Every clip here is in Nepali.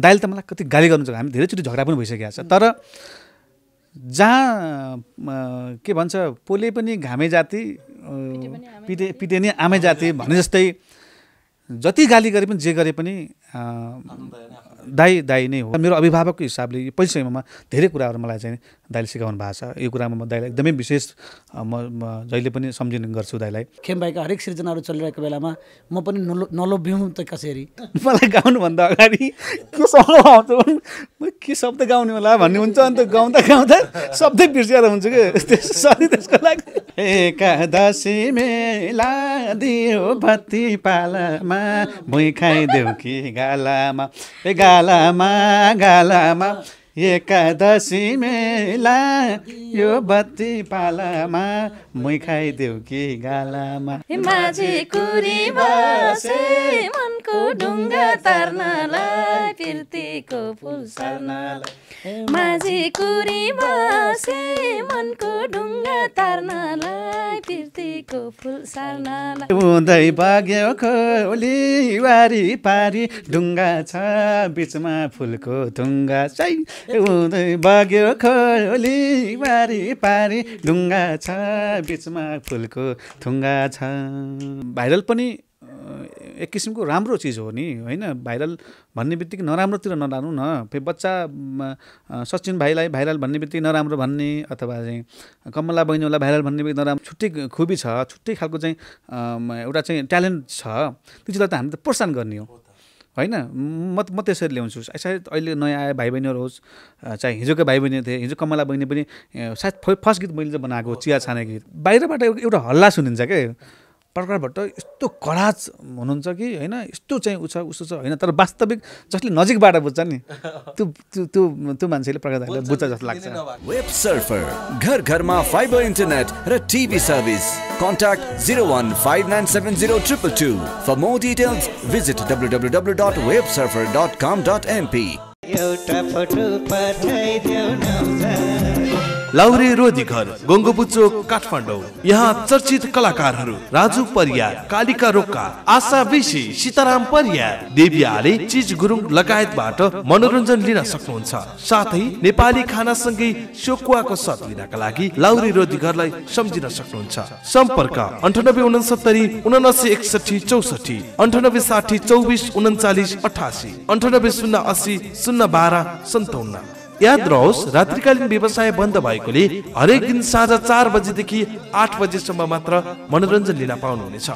दाइले त मलाई कति गाली गर्नु हामी धेरैचोटि झगडा पनि भइसकेको छ तर जहाँ के भन्छ पोले पनि घामे जाति पिते पिटे नै आमै जाति भने जस्तै जति गाली गरे पनि जे गरे पनि दाई दाई नै हो मेरो अभिभावकको हिसाबले यो समयमा धेरै कुराहरू मलाई चाहिँ दाइले सिकाउनु भएको छ यो कुरामा म दाइलाई एकदमै विशेष म जहिले पनि सम्झिने गर्छु दाइलाई भाइको हरेक सिर्जनाहरू चलिरहेको बेलामा म पनि नलो नलोभ्यौँ त कसरी मलाई गाउनुभन्दा अगाडि के शब्द आउँछ म के शब्द गाउने होला भन्ने हुन्छ अन्त गाउँदा गाउँदा शब्दै बिर्सिएर हुन्छ कि सधैँ त्यसको लागि एकादशी मेला दियो पालामा भुइँ खाइदेऊ कि गालामा गालामा गालामा एकादशी मेला यो बत्ती पालामा मुइ खाइदेऊ कि गालामा माझी कुरी बसे मनको ढुङ्गा तर्नलाई फिर्तीको फुल सर्नलाई माझी कुरी बसे मनको ढुङ्गा तर्नलाई फिर्तीको फुल सर्नलाई हुँदै बग्यो खोली वारी पारी ढुङ्गा छ बिचमा फुलको ढुङ्गा चाहिँ उदै बग्यो खोली बारी पारी ढुङ्गा छ बिचमा फुलको थुङ्गा छ भाइरल पनि एक किसिमको राम्रो चिज हो नि होइन भाइरल भन्ने बित्तिकै नराम्रोतिर नलानु न फेरि बच्चा सचिन भाइलाई भाइरल भन्ने बित्तिकै नराम्रो भन्ने अथवा चाहिँ कमला बहिनीलाई भाइरल भन्ने बित्तिकै नराम्रो छुट्टै खुबी छ छुट्टै खालको चाहिँ एउटा चाहिँ ट्यालेन्ट छ त्यो चिजलाई त हामी त प्रोत्साहन गर्ने हो होइन म म त्यसरी ल्याउँछु सायद अहिले नयाँ आए भाइ बहिनीहरू होस् चाहे हिजोकै भाइ बहिनी थिए हिजो कमला बहिनी पनि सायद फर्स्ट गीत मैले चाहिँ बनाएको चिया छाने गीत बाहिरबाट एउटा हल्ला सुनिन्छ क्या प्रकार भट्ट यस्तो कडाज हुनुहुन्छ कि होइन यस्तो चाहिँ उछ उसो छ होइन तर वास्तविक जसले नजिकबाट बुझ्छ नि त्यो त्यो त्यो मान्छेले प्रकाश बुझ्छ जस्तो लाग्छ वेब सर्फर घर घरमा फाइबर इन्टरनेट र TV service contact zero one five nine seven zero triple two for more details visit W W W dot web surfer dot com dot NP एउटा फोटो न लाउरे रोजी घर गोङ्गोपुचो काठमाडौँ यहाँ चर्चित कलाकारहरू राजु परिया कालिका रोका आशा बेसी सीताराम परिया देवी आले चिज गुरुङ लगायतबाट मनोरञ्जन लिन सक्नुहुन्छ साथै नेपाली खाना सँगै सोकुवाको स्वाद लिनका लागि लाउरे रोजी घरलाई सम्झिन सक्नुहुन्छ सम्पर्क अन्ठानब्बे उनसत्तरी उनासी एकसठी चौसठी अन्ठानब्बे साठी चौबिस उन्चालिस अठासी अन्ठानब्बे शून्य अस्सी शून्य बाह्र सन्ताउन्न याद रहोस् रात्रिकालीन व्यवसाय बन्द भएकोले हरेक दिन साँझ चार बजेदेखि आठ बजेसम्म मात्र मनोरञ्जन लिन पाउनुहुनेछ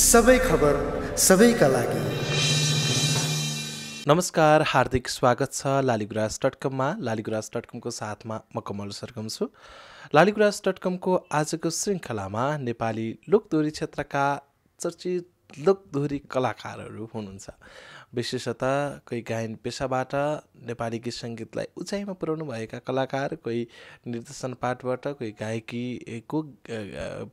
सबै खबर सबैका लागि नमस्कार हार्दिक स्वागत छ लालीगुराज डट कममा लालीगुराज डट कमको साथमा म कमल सरगम छु लालीगुराज डट कमको आजको श्रृङ्खलामा नेपाली लोकदोरी क्षेत्रका चर्चित लोकदोरी कलाकारहरू हुनुहुन्छ विशेषतः कोही गायन पेसाबाट नेपाली गीत सङ्गीतलाई उचाइमा पुर्याउनुभएका कलाकार कोही निर्देशन पाठबाट कोही गायकीको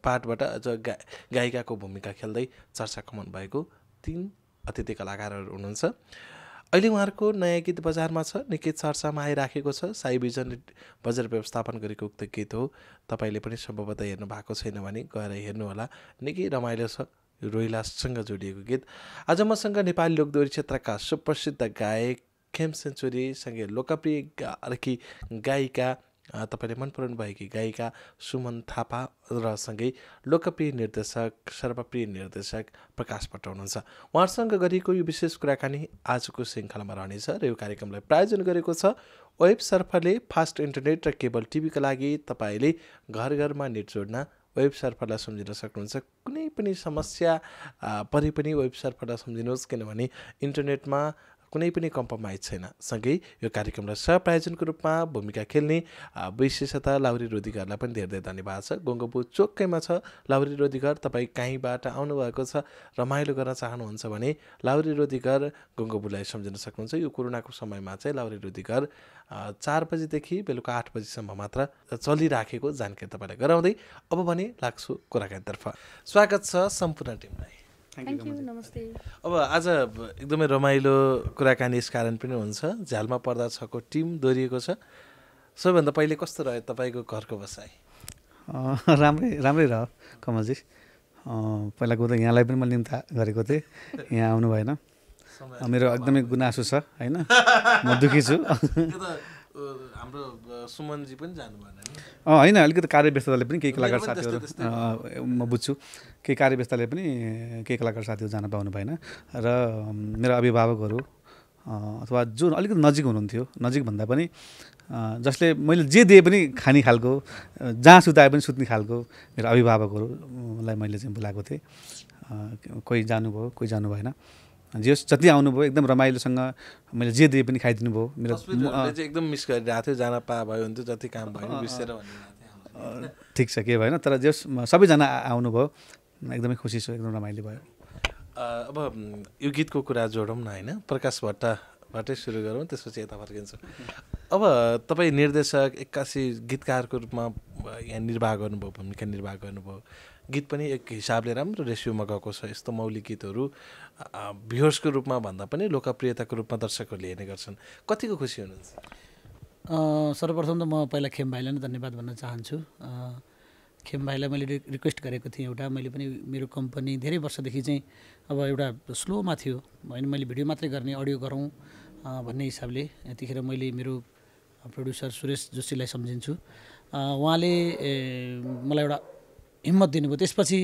पाठबाट अझ गा गायिकाको भूमिका खेल्दै चर्चा कमाउनु भएको तिन अतिथि कलाकारहरू हुनुहुन्छ अहिले उहाँहरूको नयाँ गीत बजारमा छ निकेत चर्चामा आइराखेको छ साई भिजन बजार व्यवस्थापन गरेको उक्त गीत हो तपाईँले पनि सम्भवतः हेर्नु भएको छैन भने गएर हेर्नुहोला निकै रमाइलो छ रोइलाससँग जोडिएको गीत आज मसँग नेपाली लोकदोरी क्षेत्रका सुप्रसिद्ध गायक खेम सेन्चुरीसँगै लोकप्रिय अर्की गायिका तपाईँले मन पराउनु भएकी गायिका सुमन थापा र सँगै लोकप्रिय निर्देशक सर्वप्रिय निर्देशक प्रकाश भट्ट हुनुहुन्छ उहाँहरूसँग गरिएको यो विशेष कुराकानी आजको श्रृङ्खलामा रहनेछ र यो कार्यक्रमलाई प्रायोजन गरेको छ वेब सर्फरले फास्ट इन्टरनेट र केबल टिभीका लागि तपाईँले घर घरमा नेट जोड्न वेब सर्फरलाई सम्झिन सक्नुहुन्छ कुनै पनि समस्या परे पनि वेब सर्फरलाई सम्झिनुहोस् किनभने इन्टरनेटमा कुनै पनि कम्प्रोमाइज छैन सँगै यो कार्यक्रमलाई सहप्रायोजनको रूपमा भूमिका खेल्ने विशेषता लाउरी रोधीघरलाई पनि धेरै धेरै धन्यवाद छ गोङ्गोपु चोकैमा छ लाउरी रोधीघर तपाईँ कहीँबाट आउनुभएको छ रमाइलो गर्न चाहनुहुन्छ भने लाउरी रोधीघर गोङ्गोपुलाई सम्झिन सक्नुहुन्छ यो कोरोनाको समयमा चाहिँ लाउरी रोधीघर चार बजीदेखि बेलुका आठ बजीसम्म मात्र चलिराखेको जानकारी तपाईँलाई गराउँदै अब भने लाग्छु कुराकानीतर्फ स्वागत छ सम्पूर्ण टिमलाई अब आज एकदमै रमाइलो कुराकानी कारण पनि हुन्छ झ्यालमा पर्दा छको टिम दोहोरिएको छ सबैभन्दा पहिले कस्तो रह्यो तपाईँको घरको बसाइ राम्रै राम्रै रह्यो कमलजी पहिलाको त यहाँलाई पनि मैले निम्ता गरेको थिएँ यहाँ आउनु भएन मेरो एकदमै गुनासो छ होइन म दुखी छु हाम्रो सुमनजी पनि होइन अलिकति कार्य व्यस्तताले पनि केही कलाकार साथीहरू म बुझ्छु केही कार्य कार्यव्यस्तताले पनि केही कलाकार साथीहरू जान पाउनु भएन र मेरो अभिभावकहरू अथवा जुन अलिकति नजिक हुनुहुन्थ्यो नजिकभन्दा पनि जसले मैले जे दिए पनि खाने खालको जहाँ सुताए पनि सुत्ने खालको मेरो अभिभावकहरूलाई मैले चाहिँ बोलाएको थिएँ कोही जानुभयो कोही जानु भएन जे जति आउनुभयो एकदम रमाइलोसँग मैले जे दिए पनि खाइदिनु भयो मेरो एकदम मिस गरिरहेको थियो जान पा भयो भने जति काम भयो बिर्सेर ठिक छ के भएन तर जस सबैजना आउनुभयो एकदमै खुसी छु एकदम रमाइलो भयो अब यो गीतको कुरा जोडौँ न होइन प्रकाश भट्टबाटै सुरु गरौँ त्यसपछि यता फर्किन्छु अब तपाईँ निर्देशक एक्कासी गीतकारको रूपमा यहाँ निर्वाह गर्नुभयो भूमिका निर्वाह गर्नुभयो गीत पनि एक हिसाबले राम्रो रेसियोमा गएको छ यस्तो मौलिक गीतहरू भ्युर्सको रूपमा भन्दा पनि लोकप्रियताको रूपमा दर्शकहरूले हेर्ने गर्छन् कतिको खुसी हुनुहुन्छ सर्वप्रथम त म पहिला खेम भाइलाई नै धन्यवाद भन्न चाहन्छु खेम भाइलाई मैले रिक्वेस्ट गरेको थिएँ एउटा मैले पनि मेरो कम्पनी धेरै वर्षदेखि चाहिँ अब एउटा स्लोमा थियो होइन मैले भिडियो मात्रै गर्ने अडियो गरौँ भन्ने हिसाबले यतिखेर मैले मेरो प्रड्युसर सुरेश जोशीलाई सम्झिन्छु उहाँले मलाई एउटा हिम्मत दिनुभयो त्यसपछि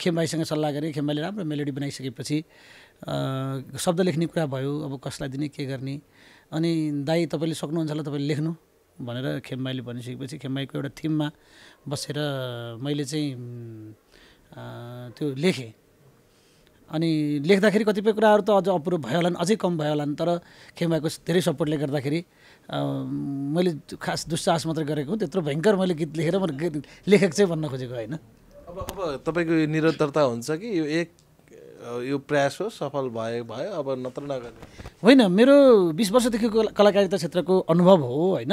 खेमबाईसँग सल्लाह गरेँ खेमबाईले राम्रो मेलोडी बनाइसकेपछि शब्द लेख्ने कुरा भयो अब कसलाई दिने के गर्ने अनि दाई तपाईँले सक्नुहुन्छ होला तपाईँले लेख्नु भनेर खेमबाईले भनिसकेपछि खेमबाईको एउटा थिममा बसेर मैले चाहिँ त्यो लेखेँ अनि लेख्दाखेरि कतिपय कुराहरू त अझ अप्रुभ भयो होला नि अझै कम भयो होला नि तर खेमबाईको धेरै सपोर्टले गर्दाखेरि मैले खास दुस्साहस मात्रै गरेको हो त्यत्रो भयङ्कर मैले गीत लेखेर म लेखक चाहिँ भन्न खोजेको होइन अब अब तपाईँको यो निरन्तरता हुन्छ कि यो एक यो प्रयास हो सफल भए भयो अब नत्र नगर्ने होइन मेरो बिस वर्षदेखिको कलाकारिता क्षेत्रको अनुभव हो होइन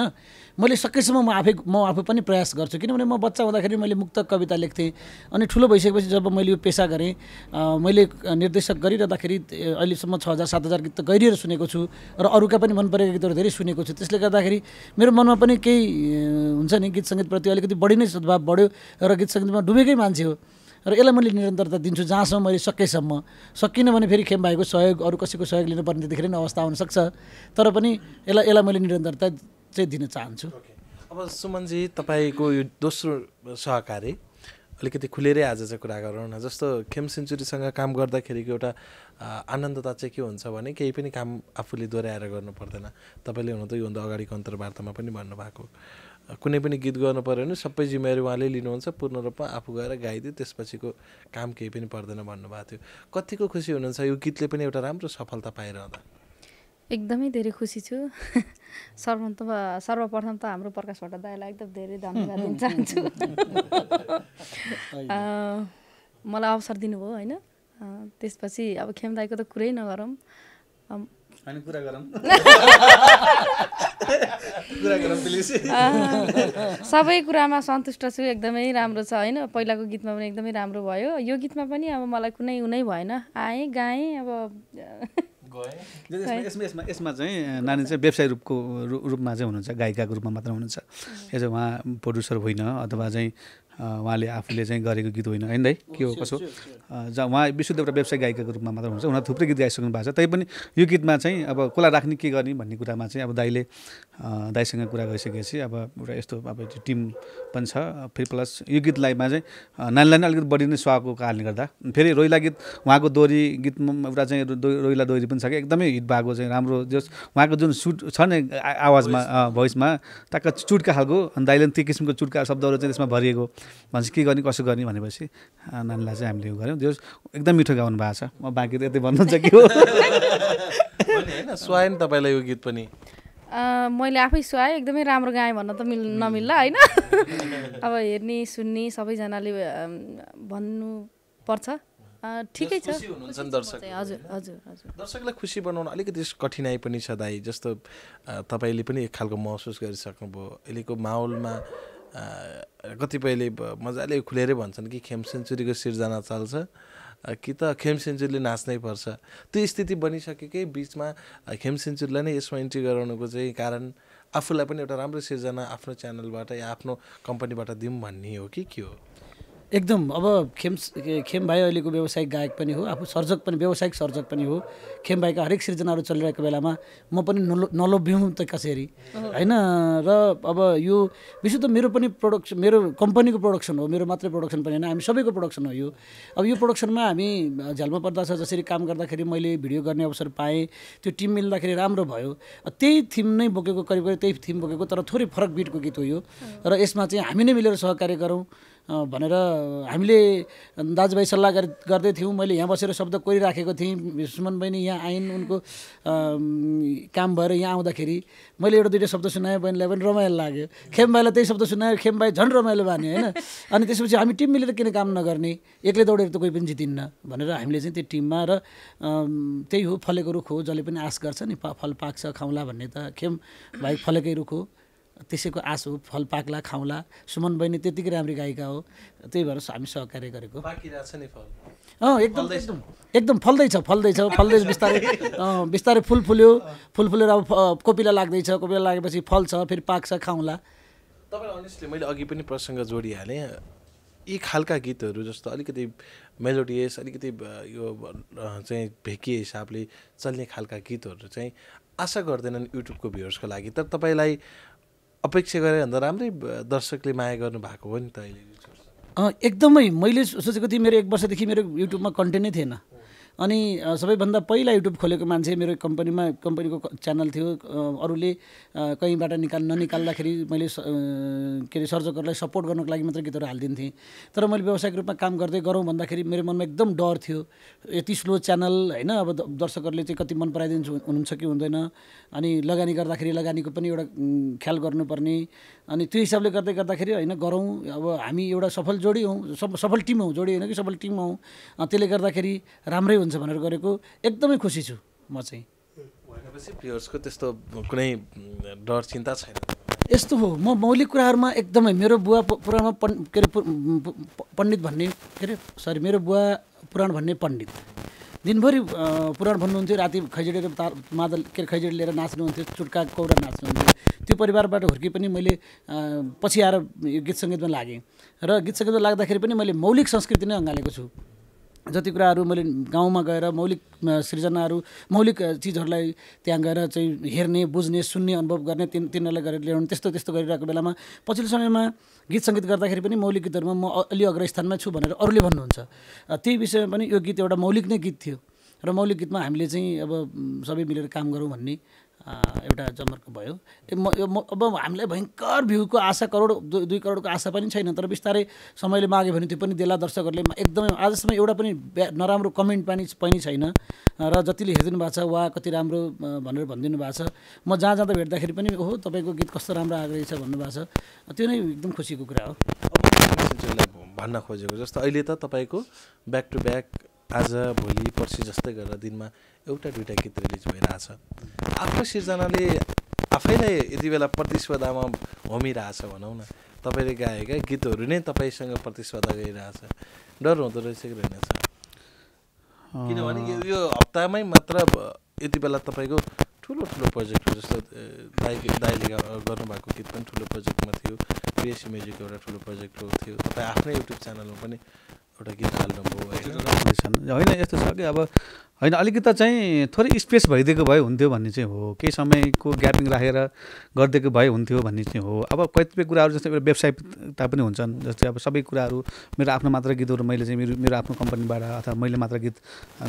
मैले सकेसम्म म आफै म आफै पनि प्रयास गर्छु किनभने म बच्चा हुँदाखेरि मैले मुक्त कविता लेख्थेँ अनि ठुलो भइसकेपछि जब मैले यो पेसा गरेँ मैले निर्देशक गरिरहँदाखेरि अहिलेसम्म छ हजार सात हजार गीत त गरिएर सुनेको छु र अरूका पनि मन परेका गीतहरू धेरै सुनेको छु त्यसले गर्दाखेरि मेरो मनमा पनि केही हुन्छ नि गीत सङ्गीतप्रति अलिकति बढी नै सद्भाव बढ्यो र गीत सङ्गीतमा डुबेकै मान्छे हो र यसलाई मैले निरन्तरता दिन्छु जहाँसम्म मैले सकेसम्म सकिनँ भने फेरि खेम भाइको सहयोग अरू कसैको सहयोग लिनुपर्ने त्यतिखेर नै अवस्था हुनसक्छ तर पनि यसलाई यसलाई मैले निरन्तरता चाहिँ दिन चाहन्छु अब सुमनजी तपाईँको यो दोस्रो सहकारी अलिकति खुलेरै आज चाहिँ कुरा गरौँ न जस्तो खेम सेन्चुरीसँग काम गर्दाखेरिको एउटा आनन्दता चाहिँ के हुन्छ भने केही पनि काम आफूले दोहोऱ्याएर गर्नु पर्दैन तपाईँले हुन त योभन्दा अगाडिको अन्तर्वार्तामा पनि भन्नुभएको कुनै पनि गीत गर्नु पऱ्यो भने सबै जिम्मेवारी उहाँले लिनुहुन्छ पूर्ण रूपमा आफू गएर गाइदियो त्यसपछिको काम केही पनि पर्दैन भन्नुभएको थियो कतिको खुसी हुनुहुन्छ यो गीतले पनि एउटा राम्रो सफलता पाइरहँदा एकदमै धेरै खुसी छु सर्वप्रथम सर्वप्रथम त हाम्रो प्रकाश भट्ट दाईलाई एकदम धेरै धन्यवाद दिन चाहन्छु मलाई अवसर दिनुभयो होइन त्यसपछि अब खेम दाईको त कुरै नगरौँ होइन कुरा गरौँ सबै कुरामा सन्तुष्ट छु एकदमै राम्रो छ होइन पहिलाको गीतमा पनि एकदमै राम्रो भयो यो गीतमा पनि अब मलाई कुनै उनै भएन आएँ गाएँ अब यसमा यसमा यसमा चाहिँ नानी चाहिँ व्यवसाय रूपको रूपमा चाहिँ हुनुहुन्छ गायिकाको रूपमा मात्र हुनुहुन्छ एज अ उहाँ प्रड्युसर होइन अथवा चाहिँ उहाँले आफूले चाहिँ गरेको गीत होइन होइन है के हो कसो जहाँ उहाँ विशुद्ध एउटा व्यवसाय गायिकाको रूपमा मात्र हुन्छ उहाँ थुप्रै गीत गाइसक्नु भएको छ तै पनि यो गीतमा चाहिँ अब कसलाई राख्ने के गर्ने भन्ने कुरामा चाहिँ अब दाईले दाईसँग कुरा गरिसकेपछि अब एउटा यस्तो अब टिम पनि छ फेरि प्लस यो गीतलाईमा चाहिँ नानीलाई नै अलिकति बढी नै सुहाएको कारणले गर्दा फेरि रोइला गीत उहाँको दोरी गीतमा एउटा चाहिँ रोइला दोरी पनि छ कि एकदमै हिट भएको चाहिँ राम्रो जस उहाँको जुन सुट छ नि आवाजमा भोइसमा ताक चुट्का खालको अनि दाइले पनि त्यो किसिमको चुट्का शब्दहरू चाहिँ त्यसमा भरिएको भनेपछि के गर्ने कसो गर्ने भनेपछि नानीलाई चाहिँ हामीले उयो गऱ्यौँ त्यो एकदम मिठो गाउनु भएको छ म बाँकी त यति भन्नुहुन्छ के हो सुहाएँ सुहाएन तपाईँलाई यो गीत पनि मैले आफै सुहाएँ एकदमै राम्रो गाएँ भन्न त मिल नमिल्ला होइन अब हेर्ने सुन्ने सबैजनाले भन्नुपर्छ ठिकै छ हजुर हजुर हजुर दर्शकलाई खुसी बनाउन अलिकति कठिनाइ पनि छ दाई जस्तो तपाईँले पनि एक खालको महसुस गरिसक्नुभयो अहिलेको माहौलमा कतिपयले मजाले खुलेरै भन्छन् कि खेम सेन्चुरीको सिर्जना चल्छ कि त खेम सेन्चुरीले नाच्नै पर्छ त्यो स्थिति बनिसकेकै बिचमा खेम सेन्चुरीलाई नै यसमा इन्ट्री गराउनुको चाहिँ कारण आफूलाई पनि एउटा राम्रो सिर्जना आफ्नो च्यानलबाट या आफ्नो कम्पनीबाट दिउँ भन्ने हो कि के हो एकदम अब खेम खेम भाइ अहिलेको व्यावसायिक गायक पनि हो आफू सर्जक पनि व्यावसायिक सर्जक पनि हो खेम भाइका हरेक सिर्जनाहरू चलिरहेको बेलामा म पनि नलो नलोभ्यौँ त कसरी होइन र अब यो विशेष त मेरो पनि प्रोडक्सन मेरो कम्पनीको प्रोडक्सन हो मेरो मात्रै प्रोडक्सन पनि होइन हामी सबैको प्रोडक्सन हो यो अब यो प्रोडक्सनमा हामी झ्यालमा पर्दा छ जसरी काम गर्दाखेरि मैले भिडियो गर्ने अवसर पाएँ त्यो टिम मिल्दाखेरि राम्रो भयो त्यही थिम नै बोकेको करिब करिब त्यही थिम बोकेको तर थोरै फरक बिटको गीत हो यो र यसमा चाहिँ हामी नै मिलेर सहकार्य गरौँ भनेर हामीले दाजुभाइ सल्लाह गर्दै थियौँ मैले यहाँ बसेर शब्द कोरिराखेको थिएँ सुमन बहिनी यहाँ आइन् उनको काम भएर यहाँ आउँदाखेरि मैले एउटा दुइटा शब्द सुनाएँ बहिनीलाई पनि रमाइलो लाग्यो खेम भाइलाई त्यही शब्द सुनायो खेम भाइ झन् रमाइलो भन्यो होइन अनि त्यसपछि हामी टिम मिलेर किन काम नगर्ने एक्लै दौडेर त कोही पनि जितिन्न भनेर हामीले चाहिँ त्यो टिममा र त्यही हो फलेको रुख हो जसले पनि आश गर्छ नि फल पाक्छ खाउँला भन्ने त खेम भाइ फलेकै रुख हो त्यसैको आश हो फल पाक्ला खाउँला सुमन बहिनी त्यतिकै राम्री गायिका हो त्यही भएर हामी सहकार्य गरेको अँ एकदम एकदम एकदम फल्दैछ फल्दैछ फल्दैछ बिस्तारै बिस्तारै फुल फुल्यो फुल फुलेर अब कोपिला लाग्दैछ कोपिला लागेपछि फल्छ फेरि पाक्छ खाउँला तपाईँलाई अनिसले मैले अघि पनि प्रसङ्ग जोडिहालेँ यी खालका गीतहरू जस्तो अलिकति मेलोडियस अलिकति यो चाहिँ भेकिए हिसाबले चल्ने खालका गीतहरू चाहिँ आशा गर्दैनन् युट्युबको भ्युवर्सको लागि तर तपाईँलाई अपेक्षा भन्दा राम्रै दर्शकले माया गर्नु भएको हो नि त अहिले एकदमै मैले सोचेको थिएँ मेरो एक वर्षदेखि मेरो युट्युबमा कन्टेन्ट नै थिएन अनि सबैभन्दा पहिला युट्युब खोलेको मान्छे मेरो कम्पनीमा कम्पनीको च्यानल थियो अरूले कहीँबाट निकाल्न ननिकाल्दाखेरि मैले के अरे सर्जकहरूलाई सपोर्ट गर्नको लागि मात्रै गीतहरू हालिदिन्थेँ तर मैले व्यावसायिक रूपमा काम गर्दै गरौँ भन्दाखेरि मेरो मनमा एकदम डर थियो यति स्लो च्यानल होइन अब दर्शकहरूले चाहिँ कति मन पराइदिन्छु हुनुहुन्छ कि हुँदैन अनि लगानी गर्दाखेरि लगानीको पनि एउटा ख्याल गर्नुपर्ने अनि त्यो हिसाबले गर्दै गर्दाखेरि होइन गरौँ अब हामी एउटा सफल जोडी हौँ सफल टिम हौँ जोडी होइन कि सफल टिम हौँ त्यसले गर्दाखेरि राम्रै हुन्छ भनेर गरेको एकदमै खुसी छु म चाहिँ प्लेयर्सको त्यस्तो कुनै डर चिन्ता छैन यस्तो हो म मौलिक कुराहरूमा एकदमै मेरो बुवा पुराणमा पन् के अरे पण्डित भन्ने के अरे सरी मेरो बुवा पुराण भन्ने पण्डित दिनभरि पुराण भन्नुहुन्थ्यो राति खैजडी तार मादल के अरे खैजडी लिएर नाच्नुहुन्थ्यो चुट्का कौरा नाच्नुहुन्थ्यो त्यो परिवारबाट हुर्की पनि मैले पछि आएर यो गीत सङ्गीतमा लागेँ र गीत सङ्गीतमा लाग्दाखेरि पनि मैले मौलिक संस्कृति नै अँगालेको छु जति कुराहरू मैले गाउँमा गएर मौलिक सृजनाहरू मौलिक चिजहरूलाई त्यहाँ गएर चाहिँ हेर्ने बुझ्ने सुन्ने अनुभव गर्ने तिन तिनीहरूलाई गरेर ल्याउनु त्यस्तो त्यस्तो गरिरहेको बेलामा पछिल्लो समयमा गीत सङ्गीत गर्दाखेरि पनि मौलिक गीतहरूमा म अलि अग्र स्थानमा छु भनेर अरूले भन्नुहुन्छ त्यही विषयमा पनि यो गीत एउटा मौलिक नै गीत थियो र मौलिक गीतमा हामीले चाहिँ अब सबै मिलेर काम गरौँ भन्ने एउटा जमर्को भयो म यो अब हामीलाई भयङ्कर भ्यूको आशा करोड दुई करोडको आशा पनि छैन तर बिस्तारै समयले माग्यो भने त्यो पनि देला दर्शकहरूले एकदमै आजसम्म एउटा पनि नराम्रो कमेन्ट पनि पनि छैन र जतिले हेरिदिनु भएको छ वा कति राम्रो भनेर भनिदिनु भएको छ म जहाँ जाँदा भेट्दाखेरि पनि ओहो तपाईँको गीत कस्तो राम्रो आएको रहेछ भन्नुभएको छ त्यो नै एकदम खुसीको कुरा हो भन्न खोजेको जस्तो अहिले त तपाईँको ब्याक टु ब्याक आज भोलि पर्सि जस्तै गरेर दिनमा एउटा दुइटा गीत रिलिज भइरहेछ आफ्नो सिर्जनाले आफैलाई यति बेला प्रतिस्पर्धामा होमिरहेछ भनौँ न तपाईँले गाएका गीतहरू नै तपाईँसँग प्रतिस्पर्धा गरिरहेछ डर हुँदो रहेछ कि रहेनछ किनभने यो हप्तामै मात्र यति बेला तपाईँको ठुलो ठुलो हो जस्तो दाइ दाइले गर्नुभएको गीत पनि ठुलो प्रोजेक्टमा थियो पिएससी म्युजिकको एउटा ठुलो प्रोजेक्ट थियो तपाईँ आफ्नै युट्युब च्यानलमा पनि एउटा गीत हाल्नुभयो होइन यस्तो छ कि अब होइन अलिकति चाहिँ थोरै स्पेस भइदिएको भए हुन्थ्यो भन्ने चाहिँ हो केही समयको ग्यापिङ राखेर गरिदिएको भए हुन्थ्यो भन्ने चाहिँ हो अब कतिपय कुराहरू जस्तै एउटा व्यवसायिकता पनि हुन्छन् जस्तै अब सबै कुराहरू मेरो आफ्नो मात्र गीतहरू मैले चाहिँ मेरो मेरो आफ्नो कम्पनीबाट अथवा मैले मात्र गीत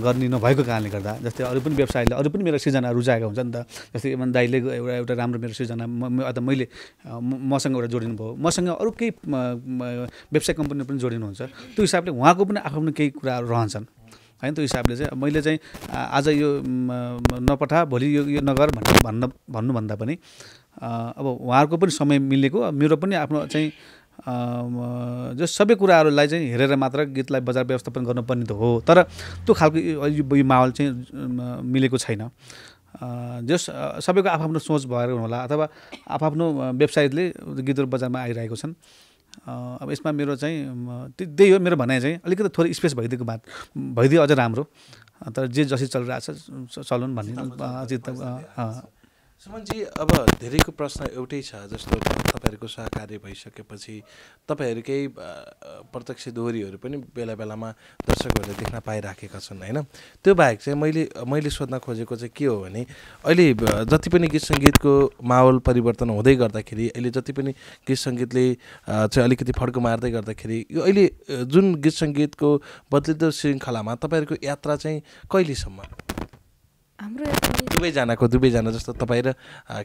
गर्ने नभएको कारणले गर्दा जस्तै अरू पनि व्यवसायले अरू पनि मेरो सिर्जना रुचाएको हुन्छ नि त जस्तै इभन दाइले एउटा एउटा राम्रो मेरो सिर्जना अथवा मैले मसँग एउटा जोडिनु भयो मसँग अरू केही व्यवसाय कम्पनीहरू पनि जोडिनुहुन्छ त्यो हिसाबले उहाँको पनि आफ्नो केही कुराहरू रहन्छन् होइन त्यो हिसाबले चाहिँ मैले चाहिँ आज यो नपठा भोलि यो यो नगर भन्ने भन्न भन्नुभन्दा पनि अब उहाँहरूको पनि समय मिलेको मेरो पनि आफ्नो चाहिँ जो सबै कुराहरूलाई चाहिँ हेरेर मात्र गीतलाई बजार व्यवस्थापन गर्नुपर्ने त हो तर त्यो खालको यो माहौल चाहिँ मिलेको छैन जस सबैको आफआफ्नो सोच भएर होला अथवा आफआफ्नो वेबसाइटले गीतहरू बजारमा आइरहेको छन् अब यसमा मेरो चाहिँ त्यही हो मेरो भनाइ चाहिँ अलिकति थोरै स्पेस भइदिएको बात भइदियो अझ राम्रो तर जे जसरी चलिरहेको छ चलुन् भन्ने चित्त सुमनजी अब धेरैको प्रश्न एउटै छ जस्तो तपाईँहरूको सहकार्य भइसकेपछि तपाईँहरूकै प्रत्यक्ष दोहोरीहरू पनि बेला बेलामा दर्शकहरूले देख्न पाइराखेका छन् होइन त्यो बाहेक चाहिँ मैले मैले सोध्न खोजेको चाहिँ के हो भने अहिले जति पनि गीत सङ्गीतको माहौल परिवर्तन हुँदै गर्दाखेरि अहिले जति पनि गीत सङ्गीतले चाहिँ अलिकति फड्को मार्दै गर्दाखेरि यो अहिले जुन गीत सङ्गीतको बदलिदो श्रृङ्खलामा तपाईँहरूको यात्रा चाहिँ कहिलेसम्म हाम्रो दुवैजनाको दुवैजना जस्तो तपाईँ र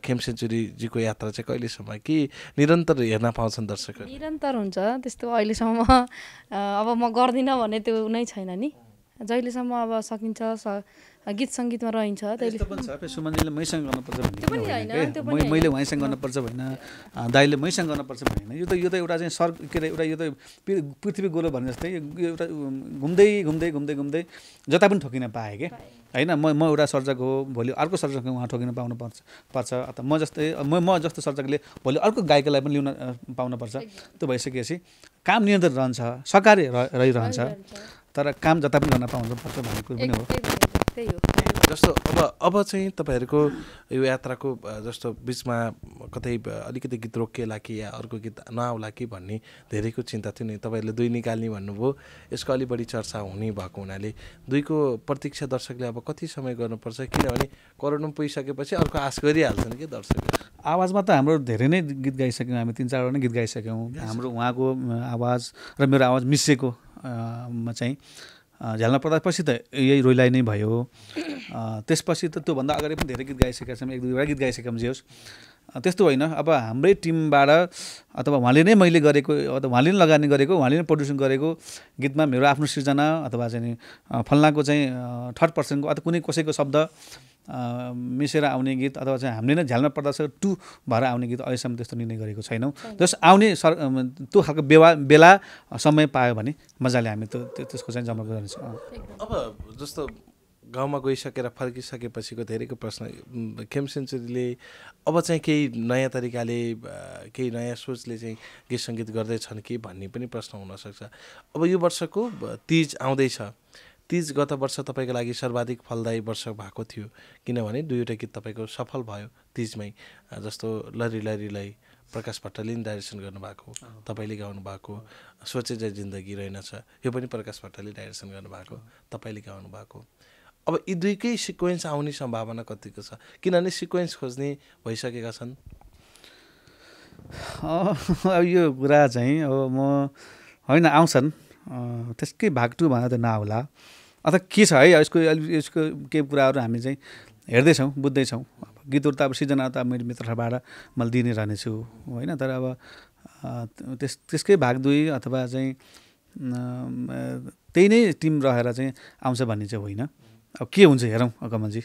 खेम सेन्चुरीजीको यात्रा चाहिँ कहिलेसम्म कि निरन्तर हेर्न पाउँछन् दर्शकहरू निरन्तर हुन्छ त्यस्तो अहिलेसम्म अब म गर्दिनँ भने त्यो नै छैन नि जहिलेसम्म अब सकिन्छ गीत सङ्गीतमा रहन्छ त्यही मैसँग गर्नुपर्छ मैले उहाँसँग गर्नुपर्छ भएन दाइले मैसँग गर्नुपर्छ भएन यो त यो त एउटा चाहिँ सर के अरे एउटा यो त पृथ्वी गोलो भन्ने जस्तै एउटा घुम्दै घुम्दै घुम्दै घुम्दै जता पनि ठोकिन पाएँ कि होइन म म एउटा सर्जक हो भोलि अर्को सर्जक उहाँ ठोकिन पाउनु पर्छ पर्छ अथवा म जस्तै म म जस्तो सर्जकले भोलि अर्को गायकलाई पनि ल्याउन पाउनुपर्छ त्यो भइसकेपछि काम निरन्तर रहन्छ सकार्य रहिरहन्छ तर काम जता पनि गर्न पाउनु पर्छ भन्ने कुरो पनि हो जस्तो अब अब चाहिँ तपाईँहरूको यो यात्राको जस्तो बिचमा कतै अलिकति गीत रोकिएला कि या अर्को गीत नआउला कि भन्ने धेरैको चिन्ता थियो नि तपाईँहरूले दुई निकाल्ने भन्नुभयो यसको अलि बढी चर्चा हुने भएको हुनाले दुईको प्रतीक्षा दर्शकले अब कति समय गर्नुपर्छ किनभने करोडमा पुगिसकेपछि अर्को आश गरिहाल्छन् कि दर्शक आवाजमा त हाम्रो धेरै नै गीत गाइसक्यौँ हामी तिन चारवटा नै गीत गाइसक्यौँ हाम्रो उहाँको आवाज र मेरो आवाज मिसिएको मा चाहिँ पर्दा पछि त यही रोइलाइ नै भयो त्यसपछि त त्योभन्दा अगाडि पनि धेरै गीत गाइसकेका छौँ एक दुईवटा गीत गाइसकेका जे होस् त्यस्तो होइन अब हाम्रै टिमबाट अथवा उहाँले नै मैले गरेको अथवा उहाँले नै लगानी गरेको उहाँले नै प्रड्युसन गरेको गीतमा मेरो आफ्नो सृजना अथवा चाहिँ फल्नाको चाहिँ थर्ड पर्सनको अथवा कुनै कसैको शब्द मिसेर आउने गीत अथवा चाहिँ हामीले नै झ्याल्न पर्दछ टु भएर आउने गीत अहिलेसम्म त्यस्तो निर्णय गरेको छैनौँ जस आउने सर त्यो खालको बेवा बेला समय पायो भने मजाले हामी त्यो त्यसको चाहिँ जमा गर्नेछौँ अब जस्तो गाउँमा गइसकेर फर्किसकेपछिको धेरैको प्रश्न खेम सेन्चुरीले अब चाहिँ केही नयाँ तरिकाले केही नयाँ सोचले चाहिँ गीत सङ्गीत गर्दैछन् कि भन्ने पनि प्रश्न हुनसक्छ अब यो वर्षको तिज आउँदैछ तिज गत वर्ष तपाईँको लागि सर्वाधिक फलदायी वर्ष भएको थियो किनभने दुईवटा गीत तपाईँको सफल भयो तिजमै जस्तो लरी लरीलाई प्रकाश भट्टले डाइरेक्सन गर्नुभएको तपाईँले गाउनु भएको सोचे चाहिँ जिन्दगी रहेनछ यो पनि प्रकाश भट्टले डाइरेक्सन गर्नुभएको तपाईँले गाउनु भएको अब यी दुईकै सिक्वेन्स आउने सम्भावना कतिको छ किनभने सिक्वेन्स खोज्ने भइसकेका छन् अब यो कुरा चाहिँ अब म होइन आउँछन् त्यसकै भाग टू भन्दा त नहोला अथवा के छ है यसको यसको केही कुराहरू हामी चाहिँ हेर्दैछौँ बुझ्दैछौँ अब गीतहरू त अब सिर्जना त मेरो मित्रबाट मैले दिने रहनेछु होइन तर अब त्यस त्यसकै भाग दुई अथवा चाहिँ त्यही नै टिम रहेर चाहिँ आउँछ भन्ने चाहिँ होइन अब के हुन्छ हेरौँ अगमनजी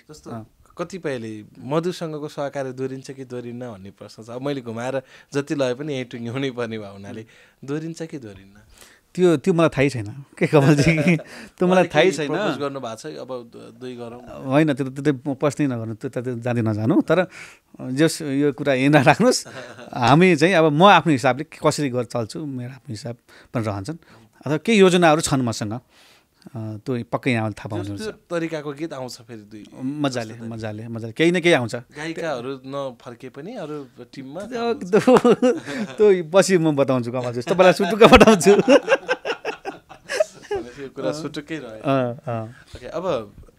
कतिपयले मधुसँगको सहकार्य दोहोरिन्छ कि दोहोरिन्न भन्ने प्रश्न छ अब मैले घुमाएर जति लगे पनि यहीँ टुङ्ग्याउनै पर्ने भयो हुनाले दोहोरिन्छ कि दोहोरिन्न त्यो त्यो मलाई थाहै छैन के कमलजी त्यो मलाई थाहै छैन होइन त्यो त्यो पस्ने नगर्नु त्यो त जाँदै नजानु तर जस यो कुरा यिनीहरू राख्नुहोस् हामी चाहिँ अब म आफ्नो हिसाबले कसरी गर् चल्छु मेरो आफ्नो हिसाब पनि रहन्छन् अथवा केही योजनाहरू छन् मसँग त्यो पक्कै यहाँ थाहा पाउनुहुन्छ तरिकाको गीत आउँछ फेरि दुई मजाले मजाले मजाले केही न केही आउँछ गायिकाहरू नफर्के पनि अरू टिममा त्यो पछि म बताउँछु कमल तपाईँलाई सुटुक्क बताउँछु कुरा सुटुक्कै रह्यो अब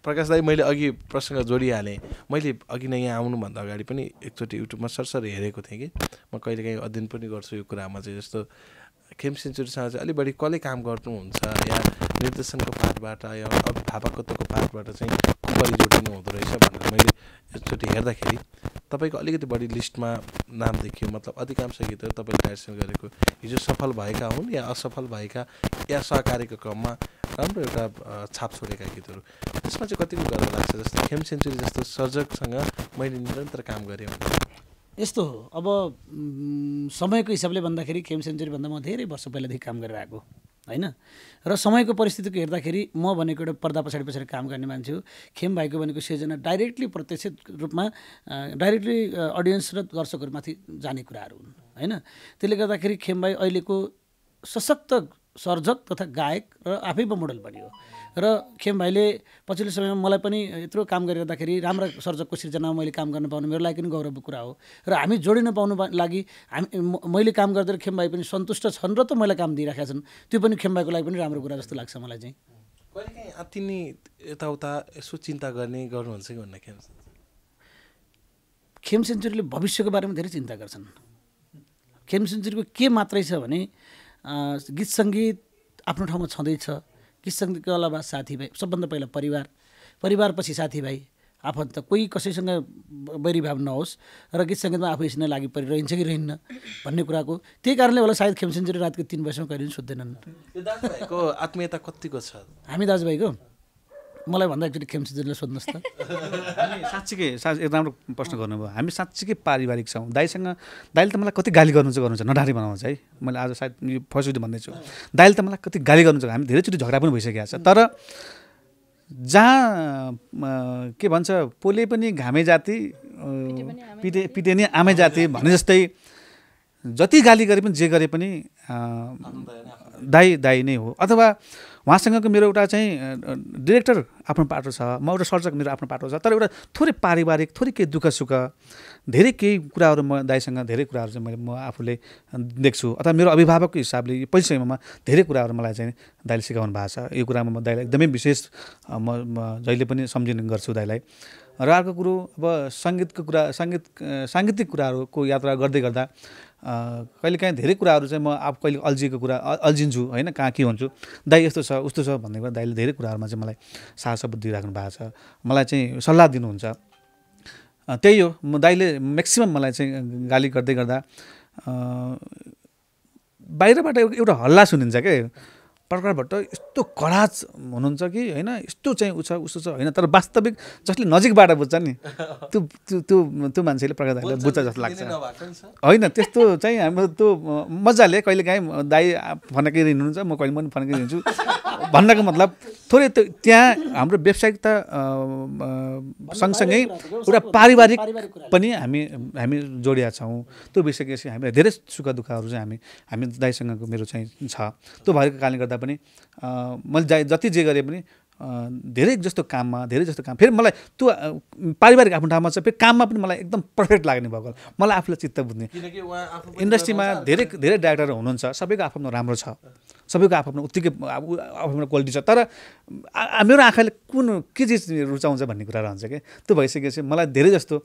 प्रकाश दाई मैले अघि प्रसङ्ग जोडिहालेँ मैले अघि नै यहाँ आउनुभन्दा अगाडि पनि एकचोटि युट्युबमा सरसर हेरेको थिएँ कि म कहिलेकाहीँ अध्ययन पनि गर्छु यो कुरामा चाहिँ जस्तो खेम सेन्चुरीसँग चाहिँ अलिक बढी कसले काम गर्नुहुन्छ या निर्देशनको पाठबाट या अभिभावकत्वको पाठबाट चाहिँ कसरी जोडिनु हुँदो रहेछ भनेर मैले एकचोटि हेर्दाखेरि तपाईँको अलिकति बढी लिस्टमा नाम देखियो मतलब अधिकांश गीतहरू तपाईँले डाइरेक्सन गरेको हिजो सफल भएका हुन् या असफल भएका या सहकारीको क्रममा राम्रो एउटा छाप छोडेका गीतहरू त्यसमा चाहिँ कतिको गर्व लाग्छ जस्तो खेम सेन्चुरी जस्तो सर्जकसँग मैले निरन्तर काम गरेँ यस्तो हो अब समयको हिसाबले भन्दाखेरि खेम सेन्चुरीभन्दा म धेरै वर्ष पहिलादेखि काम गरेर आएको होइन र समयको परिस्थितिको हेर्दाखेरि म भनेको एउटा पर्दा पछाडि पछाडि काम गर्ने मान्छे हो खेम भाइको भनेको सिर्जना डाइरेक्टली प्रत्यक्ष रूपमा डाइरेक्टली अडियन्स र दर्शकहरूमाथि जाने कुराहरू हुन् होइन त्यसले गर्दाखेरि खेम भाइ अहिलेको सशक्त सर्जक तथा गायक र आफैमा मोडल बनियो र खेम भाइले पछिल्लो समयमा मलाई पनि यत्रो काम गरिरहँदाखेरि राम्रा सर्जकको सिर्जनामा मैले काम गर्न पाउनु मेरो लागि पनि गौरवको कुरा हो र हामी जोडिन पाउनु लागि हामी मैले काम गर्दा खेम भाइ पनि सन्तुष्ट छन् र त मलाई काम दिइराखेका छन् त्यो पनि खेम भाइको लागि पनि राम्रो कुरा जस्तो लाग्छ मलाई चाहिँ कहिलेकाहीँ नै यताउता यसो चिन्ता गर्ने गर्नुहुन्छ कि भन्ने खेम खेम सेन्चुरीले भविष्यको बारेमा धेरै चिन्ता गर्छन् खेम सेन्चुरीको के मात्रै छ भने गीत सङ्गीत आफ्नो ठाउँमा छँदैछ किससँग कलामा साथीभाइ सबभन्दा पहिला परिवार परिवारपछि साथीभाइ आफन्त कोही कसैसँग भाव नहोस् र गीत सङ्गीतमा आफू यसरी लागि परिरहन्छ कि रहन्न भन्ने कुराको त्यही कारणले होला सायद खेमसेन्जरी रातको तिन बजीसम्म कहिले पनि सुत्दैनन् आत्मीयता कतिको छ हामी दाजुभाइको मलाई भन्दा एकचोटि खेमसिजीले सोध्नुहोस् त साँच्चीकै साँच एक राम्रो प्रश्न गर्नुभयो हामी साँच्चीकै पारिवारिक छौँ दाइसँग दाइले त मलाई कति गाली गर्नुहुन्छ गर्नुहुन्छ नडारी बनाउँछ है मैले आज सायद यो फर्स्टचोटि भन्दैछु दाइले त मलाई कति गाली गर्नुहुन्छ हामी धेरैचोटि झगडा पनि भइसकेको छ तर जहाँ के भन्छ पोले पनि घामे जाति पिटे पिटे नै आमै जाति भने जस्तै जति गाली गरे पनि जे गरे पनि दाई दाई नै हो अथवा उहाँसँगको मेरो एउटा चाहिँ डिरेक्टर आफ्नो पाटो छ म एउटा सर्जक मेरो आफ्नो पाटो छ तर एउटा थोरै पारिवारिक थोरै केही दुःख सुख धेरै केही कुराहरू म दाईसँग धेरै कुराहरू चाहिँ मैले म आफूले देख्छु अथवा मेरो अभिभावकको हिसाबले यो पहिलो समयमा धेरै कुराहरू मलाई चाहिँ दाईले सिकाउनु भएको छ यो कुरामा म दाइलाई एकदमै विशेष म जहिले पनि सम्झिने गर्छु दाईलाई र अर्को कुरो अब सङ्गीतको कुरा सङ्गीत साङ्गीतिक कुराहरूको यात्रा गर्दै गर्दा कहिलेकाहीँ धेरै कुराहरू चाहिँ म आफ कहिले अल्झिएको कुरा अल्झिन्छु होइन कहाँ के हुन्छु दाई यस्तो छ उस्तो छ भन्ने कुरा दाईले धेरै कुराहरूमा चाहिँ मलाई साहस बुद्धि दिइराख्नु भएको छ मलाई चाहिँ सल्लाह दिनुहुन्छ त्यही हो म दाईले म्याक्सिमम् मलाई चाहिँ गाली गर्दै गर्दा बाहिरबाट एउटा हल्ला सुनिन्छ क्या प्रकार भट्ट यस्तो कडाज हुनुहुन्छ कि होइन यस्तो चाहिँ उछ छ उसो छ होइन तर वास्तविक जसले नजिकबाट बुझ्छ नि त्यो त्यो त्यो त्यो मान्छेले प्रकाश बुझ्छ जस्तो लाग्छ होइन त्यस्तो चाहिँ हाम्रो त्यो मजाले कहिले काहीँ दाई फन्काइदिनु म कहिले पनि फन्काइदिन्छु भन्नको मतलब थोरै त्यो त्यहाँ हाम्रो व्यावसायिकता सँगसँगै एउटा पारिवारिक पनि हामी हामी जोडिया छौँ त्यो भइसकेपछि हामीलाई धेरै सुख दुःखहरू चाहिँ हामी हामी दाईसँगको मेरो चाहिँ छ त्यो भएको कारणले गर्दा पनि मैले जा जति जे गरेँ पनि धेरै जस्तो काममा धेरै जस्तो काम फेरि मलाई त्यो पारिवारिक आफ्नो ठाउँमा छ फेरि काममा पनि मलाई एकदम पर्फेक्ट लाग्ने भएको मलाई आफूलाई चित्त बुझ्ने इन्डस्ट्रीमा धेरै धेरै डाइरेक्टरहरू हुनुहुन्छ सबैको आफ्नो राम्रो छ सबैको आफ्नो उत्तिकै आफ्नो क्वालिटी छ तर मेरो आँखाले कुन के चिज रुचाउँछ भन्ने कुरा रहन्छ क्या त्यो भइसकेपछि मलाई धेरै जस्तो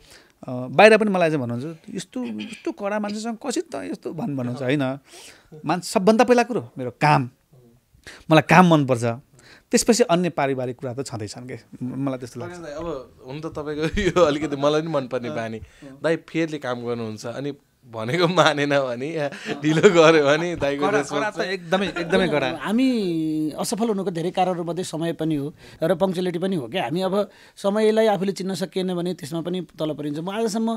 बाहिर पनि मलाई चाहिँ भन्नुहुन्छ यस्तो यस्तो कडा मान्छेसँग कसरी त यस्तो भन् भन्नुहुन्छ होइन मान्छे सबभन्दा पहिला कुरो मेरो काम मलाई काम मनपर्छ त्यसपछि अन्य पारिवारिक कुरा त छँदैछन् कि मलाई त्यस्तो लाग्छ अब हुन त तपाईँको यो अलिकति मलाई पनि मनपर्ने बानी दाइ फेरले काम गर्नुहुन्छ अनि भनेको मानेन भने या ढिलो गऱ्यो भने दाइको एकदमै एकदमै कडा हामी असफल हुनुको धेरै कारणहरूमध्ये समय पनि हो र पङ्क्चुलिटी पनि हो क्या हामी अब समयलाई आफूले चिन्न सकिएन भने त्यसमा पनि तल परिन्छ म आजसम्म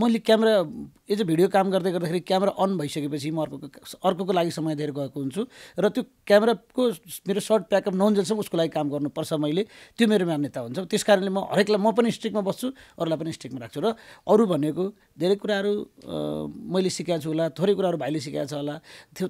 मैले क्यामेरा एज अ भिडियो काम गर्दै गर्दाखेरि क्यामेरा अन भइसकेपछि म अर्को अर्कोको लागि समय धेरै गएको हुन्छु र त्यो क्यामेराको मेरो सर्ट प्याकअप नहुन्जेलसम्म उसको लागि काम गर्नुपर्छ मैले त्यो मेरो मान्यता हुन्छ त्यस कारणले म हरेकलाई म पनि स्ट्रिकमा बस्छु अरूलाई पनि स्ट्रिकमा राख्छु र अरू भनेको धेरै कुराहरू मैले सिकाएको छु होला थोरै कुराहरू भाइले सिकाएको छ होला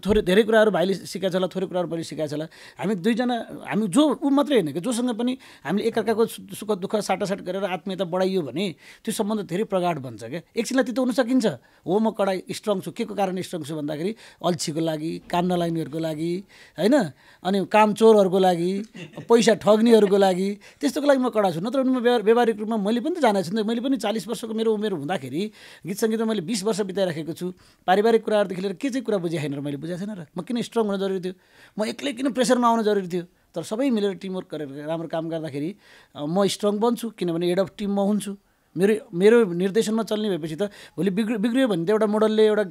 थोरै धेरै कुराहरू भाइले सिकाएको छ होला थोरै कुराहरू मैले सिकाएको छ होला हामी दुईजना हामी जो ऊ मात्रै होइन कि जोसँग पनि हामीले एकअर्काको सुख दुःख साटासाट गरेर आत्मीयता बढाइयो भने त्यो सम्बन्ध धेरै प्रगाढ बन्छ क्या एकछिनलाई त्यो हुन सकिन्छ हो म कडा स्ट्रङ छु के को कारण स्ट्रङ छु भन्दाखेरि अल्छीको लागि काम नलाग्नेहरूको लागि होइन अनि काम चोरहरूको लागि पैसा ठग्नेहरूको लागि त्यस्तोको लागि म कडा छु नत्र म व्यवहारिक रूपमा मैले पनि त जानेको छु नि मैले पनि चालिस वर्षको मेरो उमेर हुँदाखेरि गीत सङ्गीतमा मैले बिस वर्ष बिताइराखेको छु पारिवारिक कुराहरूदेखि लिएर के चाहिँ कुरा बुझाएन छैन र मैले बुझाएको छैन र म किन स्ट्रङ हुन जरुरी थियो म एक्लै किन प्रेसरमा आउन जरुरी थियो तर सबै मिलेर टिमवर्क गरेर राम्रो काम गर्दाखेरि म स्ट्रङ बन्छु किनभने हेड अफ टिम म हुन्छु मेरो मेरो निर्देशनमा चल्ने भएपछि त भोलि बिग्र बिग्रियो भने त एउटा मोडलले एउटा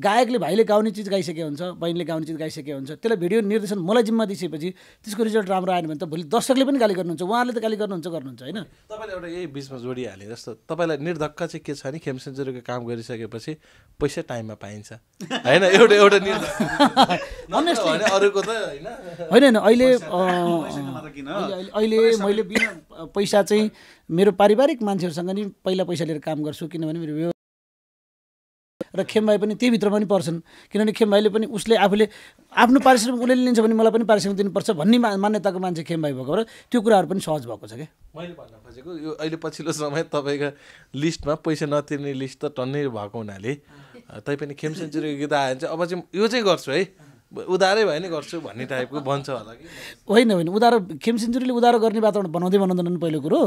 गायकले भाइले गाउने चिज गाइसके हुन्छ बहिनीले गाउने चिज गाइसके हुन्छ त्यसलाई भिडियो निर्देशन मलाई जिम्मा दिइसकेपछि त्यसको रिजल्ट राम्रो आएन भने त भोलि दर्शकले पनि गाली गर्नुहुन्छ उहाँहरूले त गाली गर्नुहुन्छ गर्नुहुन्छ होइन तपाईँले एउटा यही बिचमा जोडिहाले जस्तो तपाईँलाई निर्धक्क चाहिँ के छ भने सेन्चुरीको काम गरिसकेपछि पैसा टाइममा पाइन्छ होइन एउटा एउटा अरूको त होइन होइन अहिले अहिले मैले बिना पैसा चाहिँ मेरो पारिवारिक मान्छेहरूसँग नि पहिला पैसा लिएर काम गर्छु किनभने मेरो र खेम भाइ पनि त्यही भित्र पनि पर्छन् किनभने खेम खेमभाइले पनि उसले आफूले आफ्नो पारिश्रमिक उसले लिन्छ भने मलाई पनि पारिश्रमिक दिनुपर्छ भन्ने मान्यताको मान्छे खेम खेमभाइ भएको र त्यो कुराहरू पनि सहज भएको छ क्या मैले भन्न खोजेको यो अहिले पछिल्लो समय तपाईँको लिस्टमा पैसा नतिर्ने लिस्ट त टन्नै भएको हुनाले तैपनि खेम सेन्चुरीको गीत आयो भने चाहिँ अब चाहिँ यो चाहिँ गर्छु है उधारै भए नि गर्छु भन्ने टाइपको भन्छ होला कि होइन होइन उधारो खेम उधारो गर्ने वातावरण बनाउँदै बनाउँदैनन् पहिलो कुरो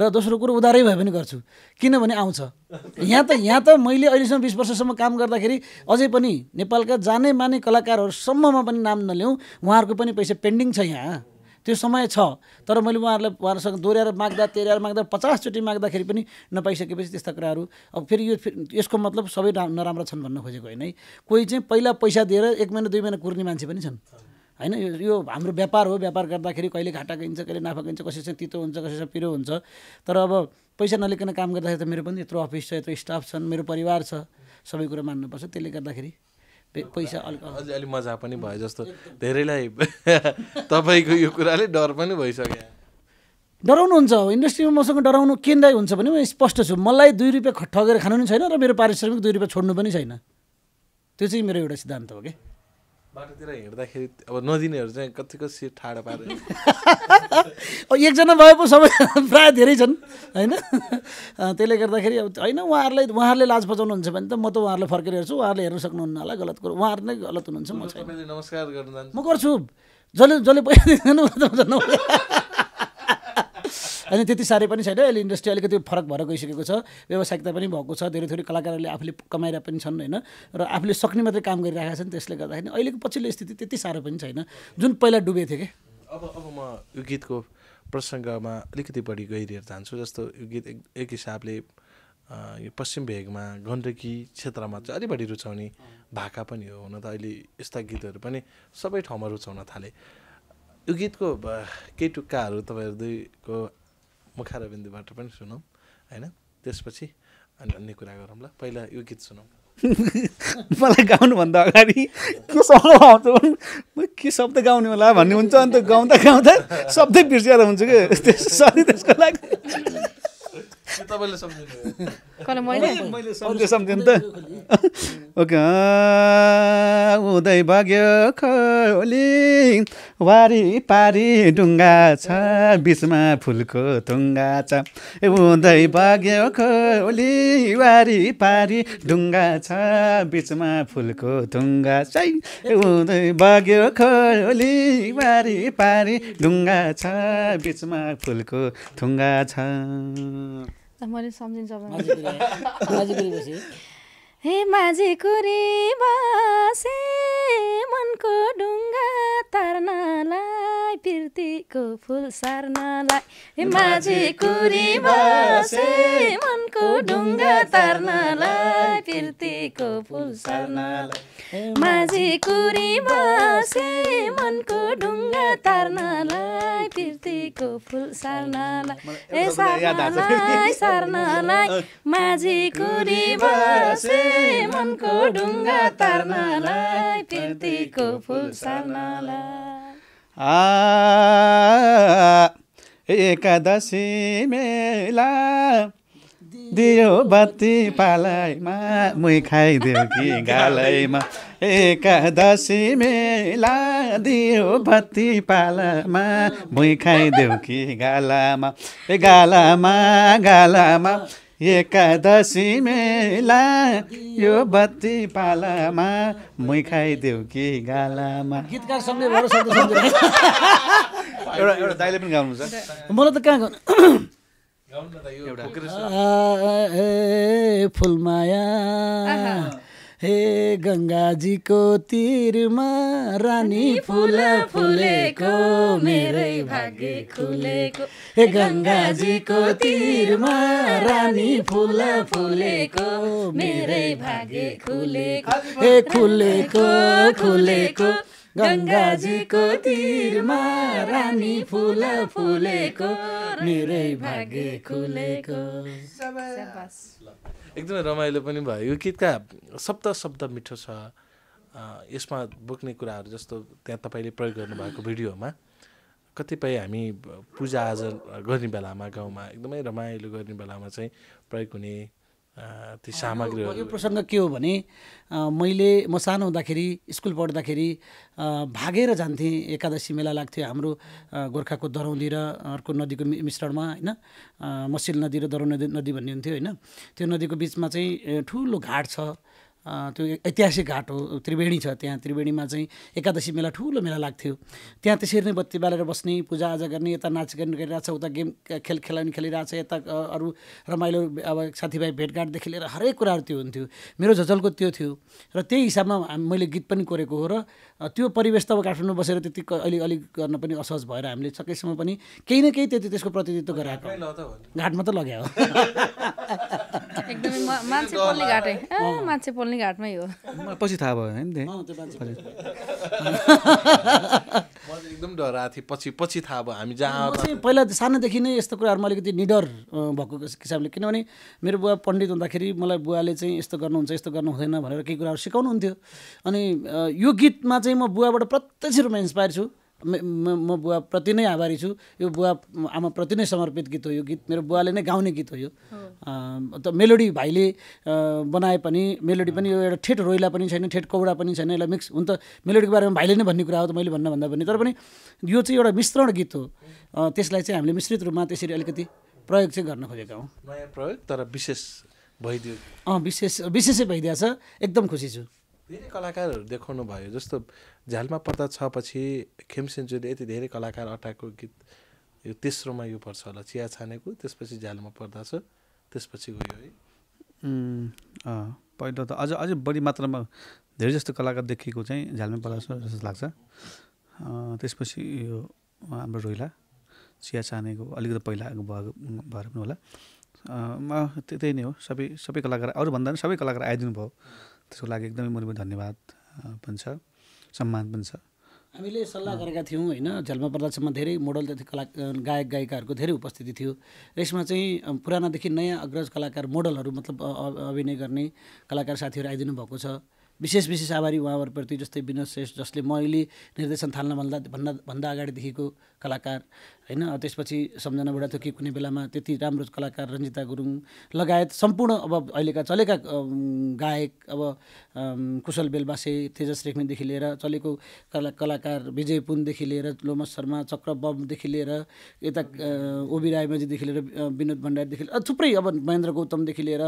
र दोस्रो कुरो उधारै भए पनि गर्छु किनभने आउँछ यहाँ त यहाँ त मैले अहिलेसम्म बिस वर्षसम्म काम गर्दाखेरि अझै पनि नेपालका जाने माने कलाकारहरूसम्ममा पनि नाम नल्याउँ उहाँहरूको पनि पैसा पेन्डिङ छ यहाँ त्यो समय छ तर मैले उहाँहरूलाई उहाँहरूसँग दोहोऱ्याएर माग्दा तेह्र माग्दा पचासचोटि माग्दाखेरि पनि नपाइसकेपछि त्यस्ता कुराहरू अब फेरि यो यसको मतलब सबै नराम्रा छन् भन्न खोजेको होइन है कोही चाहिँ पहिला पैसा दिएर एक महिना दुई महिना कुर्ने मान्छे पनि छन् होइन यो हाम्रो व्यापार हो व्यापार गर्दाखेरि कहिले घाटा गइन्छ कहिले नाफा गइन्छ कसैसँग तितो हुन्छ कसैसँग पिरो हुन्छ तर अब पैसा नलिकन काम गर्दाखेरि त मेरो पनि यत्रो अफिस छ यत्रो स्टाफ छन् मेरो परिवार छ सबै कुरा मान्नुपर्छ त्यसले गर्दाखेरि पैसा अलिक अलि अलि मजा पनि भयो जस्तो धेरैलाई तपाईँको यो कुराले डर पनि भइसक्यो डराउनुहुन्छ इन्डस्ट्रीमा मसँग डराउनु केन्दा हुन्छ भने म स्पष्ट छु मलाई दुई रुपियाँ ठगेर खानु पनि छैन र मेरो पारिश्रमिक दुई रुपियाँ छोड्नु पनि छैन त्यो चाहिँ मेरो एउटा सिद्धान्त हो कि बाटोतिर हिँड्दाखेरि अब नदिनेहरू चाहिँ कति कति ठाडो पारेर एकजना भए पो सबै प्रायः धेरै छन् होइन त्यसले गर्दाखेरि अब होइन उहाँहरूलाई उहाँहरूले लाज बचाउनुहुन्छ भने त म त उहाँहरूलाई फर्केर हेर्छु उहाँहरूले हेर्न सक्नुहुन्न होला गलत कुरो उहाँहरू नै गलत हुनुहुन्छ म छैन नमस्कार गर्नु म गर्छु जसले जसले पैसा दिँदैन होइन त्यति साह्रै पनि छैन अहिले इन्डस्ट्री अलिकति फरक भएर गइसकेको छ व्यावसायिकता पनि भएको छ धेरै थोरै कलाकारहरूले आफूले कमाएर पनि छन् होइन र आफूले सक्ने मात्रै काम गरिरहेका छन् त्यसले गर्दाखेरि अहिलेको पछिल्लो स्थिति त्यति साह्रो पनि छैन जुन पहिला डुबेको थियो कि अब अब म यो गीतको प्रसङ्गमा अलिकति बढी गहिरिएर जान्छु जस्तो यो गीत एक एक हिसाबले यो पश्चिम भेगमा गण्डकी क्षेत्रमा चाहिँ बढी रुचाउने भाका पनि हो हुन त अहिले यस्ता गीतहरू पनि सबै ठाउँमा रुचाउन थाले यो गीतको केही टुक्काहरू तपाईँहरू दुईको मुखार बिन्दुबाट पनि सुनौँ होइन त्यसपछि अनि अन्य कुरा गरौँला पहिला यो गीत सुनौँ मलाई गाउनुभन्दा अगाडि के शब्द आउँछ म के शब्द गाउने होला भन्ने हुन्छ अन्त गाउँदा गाउँदा शब्दै बिर्सिएर हुन्छ कि सरी त्यसको लागि तपाईँले सम्झिन त हुँदै बग्यो खोली वारी पारी ढुङ्गा छ बिचमा फुलको ढुङ्गा छ हुँदै बग्यो खोली वारी पारी ढुङ्गा छ बिचमा फुलको ढुङ्गा छ हुँदै बग्यो खोली वारी पारी ढुङ्गा छ बिचमा फुलको ढुङ्गा छ मैले सम्झिन्छ हे माझी कुरी बासे मनको ढुङ्गा तार्नलाई पिर्तीको फुल सार्नलाई हे माझी कुरी बासे मनको ढुङ्गा तार्नलाई पिर्तीको फुल सार्नलाई माझी कुरी बासे मनको डुङ्गा तार्नलाई पिर्तीको फुल सार्नलाई ए सार्नलाई सार्नलाई माझी कुरी बासे मनको ढुङ्गा तार्नलाई प्रीतिको फुल सार्नलाई एकादशी मेला दियो बत्ती पालैमा मुई खाइदेऊ कि गालैमा एकादशी मेला दियो बत्ती पालामा मुई खाइदेऊ कि गालामा ए गालामा गालामा एकादशी मेला यो बत्ती पालामा मै खाइदेऊ कि गालामा गीतकार सम्झे भएर शब्द सम्झेर एउटा एउटा दाइले पनि गाउनुहुन्छ मलाई त कहाँ गाउनु फुलमाया हे गङ्गाजीको तिरमा रानी फुल फुलेको मेरै भाग्य खुलेको हे गङ्गाजीको तिरमा रानी फुल फुलेको मेरै भाग्य खुलेको हे खुलेको खुलेको गङ्गाजीको तिरमा रानी फुल फुलेको मेरै भाग्य खुलेको एकदमै रमाइलो पनि भयो यो गीतका शब्द शब्द मिठो छ यसमा बोक्ने कुराहरू जस्तो त्यहाँ तपाईँले प्रयोग गर्नुभएको भिडियोमा कतिपय हामी पूजाआजा गर्ने बेलामा गाउँमा एकदमै रमाइलो गर्ने बेलामा चाहिँ प्रयोग हुने ती सामग्रीहरू यो प्रसङ्ग के हो भने मैले म सानो हुँदाखेरि स्कुल पढ्दाखेरि भागेर जान्थेँ एकादशी मेला लाग्थ्यो हाम्रो गोर्खाको दरौँदी र अर्को नदीको मिश्रणमा होइन मसिल नदी र दरौँ नदी नदी भन्ने हुन्थ्यो होइन त्यो नदीको बिचमा चाहिँ ठुलो घाट छ त्यो ऐतिहासिक घाट हो त्रिवेणी छ त्यहाँ त्रिवेणीमा चाहिँ एकादशी मेला ठुलो मेला लाग्थ्यो त्यहाँ त्यसरी नै बत्ती बालेर बस्ने पूजाआजा गर्ने यता नाच गर्ने गरिरहेछ उता गेम खेल खेलाउने खेलिरहेछ यता अरू रमाइलो अब साथीभाइ भेटघाटदेखि लिएर हरेक कुराहरू त्यो हुन्थ्यो मेरो झजलको त्यो थियो र त्यही हिसाबमा मैले गीत पनि कोरेको हो र त्यो परिवेश त अब काठमाडौँ बसेर त्यति अलिक अलिक गर्न पनि असहज भएर हामीले सकेसम्म पनि केही न केही त्यति त्यसको प्रतिनिधित्व गराएको घाटमा त लग्यो एकदमै मान्छे पोल्ने घाटै मान्छे पोल्ने घाटमै हो पछि थाहा भयो होइन एकदम डराएको थिएँ पछि पछि थाहा भयो हामी जहाँ पहिला सानोदेखि नै यस्तो कुराहरूमा अलिकति निडर भएको हिसाबले किनभने मेरो बुवा पण्डित हुँदाखेरि मलाई बुवाले चाहिँ यस्तो गर्नुहुन्छ यस्तो गर्नु हुँदैन भनेर केही कुराहरू सिकाउनुहुन्थ्यो अनि यो गीतमा चाहिँ म बुवाबाट प्रत्यक्ष रूपमा इन्सपायर छु म बुवा प्रति नै आभारी छु यो बुवा आमा प्रति नै समर्पित गीत हो यो गीत मेरो बुवाले नै गाउने गीत हो यो त मेलोडी भाइले बनाए पनि मेलोडी पनि यो एउटा ठेट रोइला पनि छैन ठेट कौडा पनि छैन यसलाई मिक्स हुन त मेलोडीको बारेमा भाइले नै भन्ने कुरा हो त मैले भन्न भन्दा पनि तर पनि यो चाहिँ एउटा मिश्रण गीत हो त्यसलाई चाहिँ हामीले मिश्रित रूपमा त्यसरी अलिकति प्रयोग चाहिँ गर्न खोजेका हौँ प्रयोग तर विशेष भइदियो अँ विशेष विशेषै भइदिएछ एकदम खुसी छु धेरै कलाकारहरू देखाउनु भयो जस्तो झ्यालमा पर्दा छ पछि खेमसेन्चुरी यति धेरै कलाकार अटाएको गीत यो तेस्रोमा यो पर्छ होला चिया छानेको त्यसपछि झ्यालमा पर्दा छ त्यसपछि गयो है पहिला त अझ अझै बढी मात्रामा धेरै जस्तो कलाकार देखिएको चाहिँ झ्यालमा पर्दा छ जस्तो लाग्छ त्यसपछि यो हाम्रो रोइला चिया छानेको अलिकति पहिला भएको भएर पनि होला त्यही नै हो सबै सबै कलाकार अरूभन्दा पनि सबै कलाकार आइदिनु भयो त्यसको लागि एकदमै मूलभूत धन्यवाद पनि छ सम्मान पनि छ हामीले सल्लाह गरेका थियौँ होइन झल्मा प्रदर्शनमा धेरै मोडल तथा कला गायक गायिकाहरूको धेरै उपस्थिति थियो र यसमा चाहिँ पुरानादेखि नयाँ अग्रज कलाकार मोडलहरू मतलब अभिनय गर्ने कलाकार साथीहरू आइदिनु भएको छ विशेष विशेष आभारी उहाँहरूप्रति जस्तै विनोद श्रेष्ठ जसले म अहिले निर्देशन थाल्न भन्दा भन्दा भन्दा अगाडिदेखिको कलाकार होइन त्यसपछि सम्झना बुढा कि कुनै बेलामा त्यति राम्रो कलाकार रञ्जिता गुरुङ लगायत सम्पूर्ण अब अहिलेका चलेका गायक अब कुशल बेलबासे तेजस रेग्मीदेखि लिएर चलेको कला कलाकार विजय पुनदेखि लिएर लोमस शर्मा चक्र बमदेखि लिएर यता ओबी रायमाजीदेखि लिएर विनोद भण्डारीदेखि लिएर थुप्रै अब महेन्द्र गौतमदेखि लिएर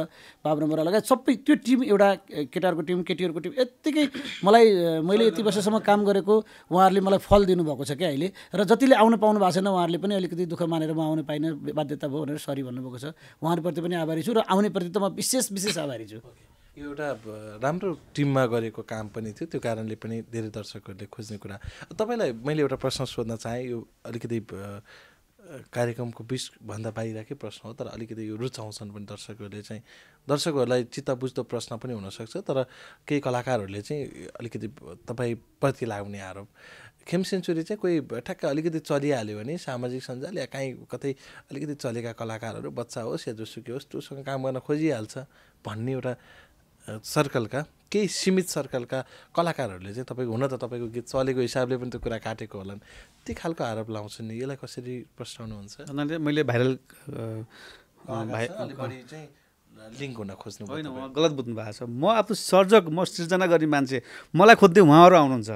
बाबुरा बरा लगायत सबै त्यो टिम एउटा केटाहरूको टिम केटीहरूको टिम यत्तिकै मलाई मैले यति वर्षसम्म काम गरेको उहाँहरूले मलाई फल दिनुभएको छ क्या अहिले र जतिले आउन पाउनु भएको छैन उहाँहरूले पनि अलिकति दुःख मानेर म आउनु पाइनँ बाध्यता भयो भनेर सरी भन्नुभएको छ उहाँहरूप्रति पनि आभारी छु र आउनेप्रति त म विशेष विशेष आभारी छु यो एउटा राम्रो टिममा गरेको काम पनि थियो त्यो कारणले पनि धेरै दर्शकहरूले खोज्ने कुरा तपाईँलाई मैले एउटा प्रश्न सोध्न चाहेँ यो अलिकति कार्यक्रमको बिचभन्दा बाहिरकै प्रश्न हो तर अलिकति यो रुचाउँछन् पनि दर्शकहरूले चाहिँ दर्शकहरूलाई चित्त बुझ्दो प्रश्न पनि हुनसक्छ तर केही कलाकारहरूले चाहिँ अलिकति तपाईँप्रति लाग्ने आरोप खेम सेन्चुरी चाहिँ कोही ठ्याक्क अलिकति चलिहाल्यो भने सामाजिक सञ्जाल या काहीँ कतै अलिकति चलेका कलाकारहरू बच्चा होस् या जोसुकी होस् त्योसँग काम गर्न खोजिहाल्छ भन्ने एउटा सर्कलका केही सीमित सर्कलका कलाकारहरूले चाहिँ तपाईँको हुन त तपाईँको गीत चलेको हिसाबले पनि त्यो कुरा काटेको होला ती खालको आरोप लाउँछु नि यसलाई कसरी प्रस्ताउनुहुन्छ मैले भाइरल लिङ्क हुन खोज्नु होइन गलत बुझ्नु भएको छ म आफू सर्जक म सृजना गर्ने मान्छे मलाई खोज्दै उहाँहरू आउनुहुन्छ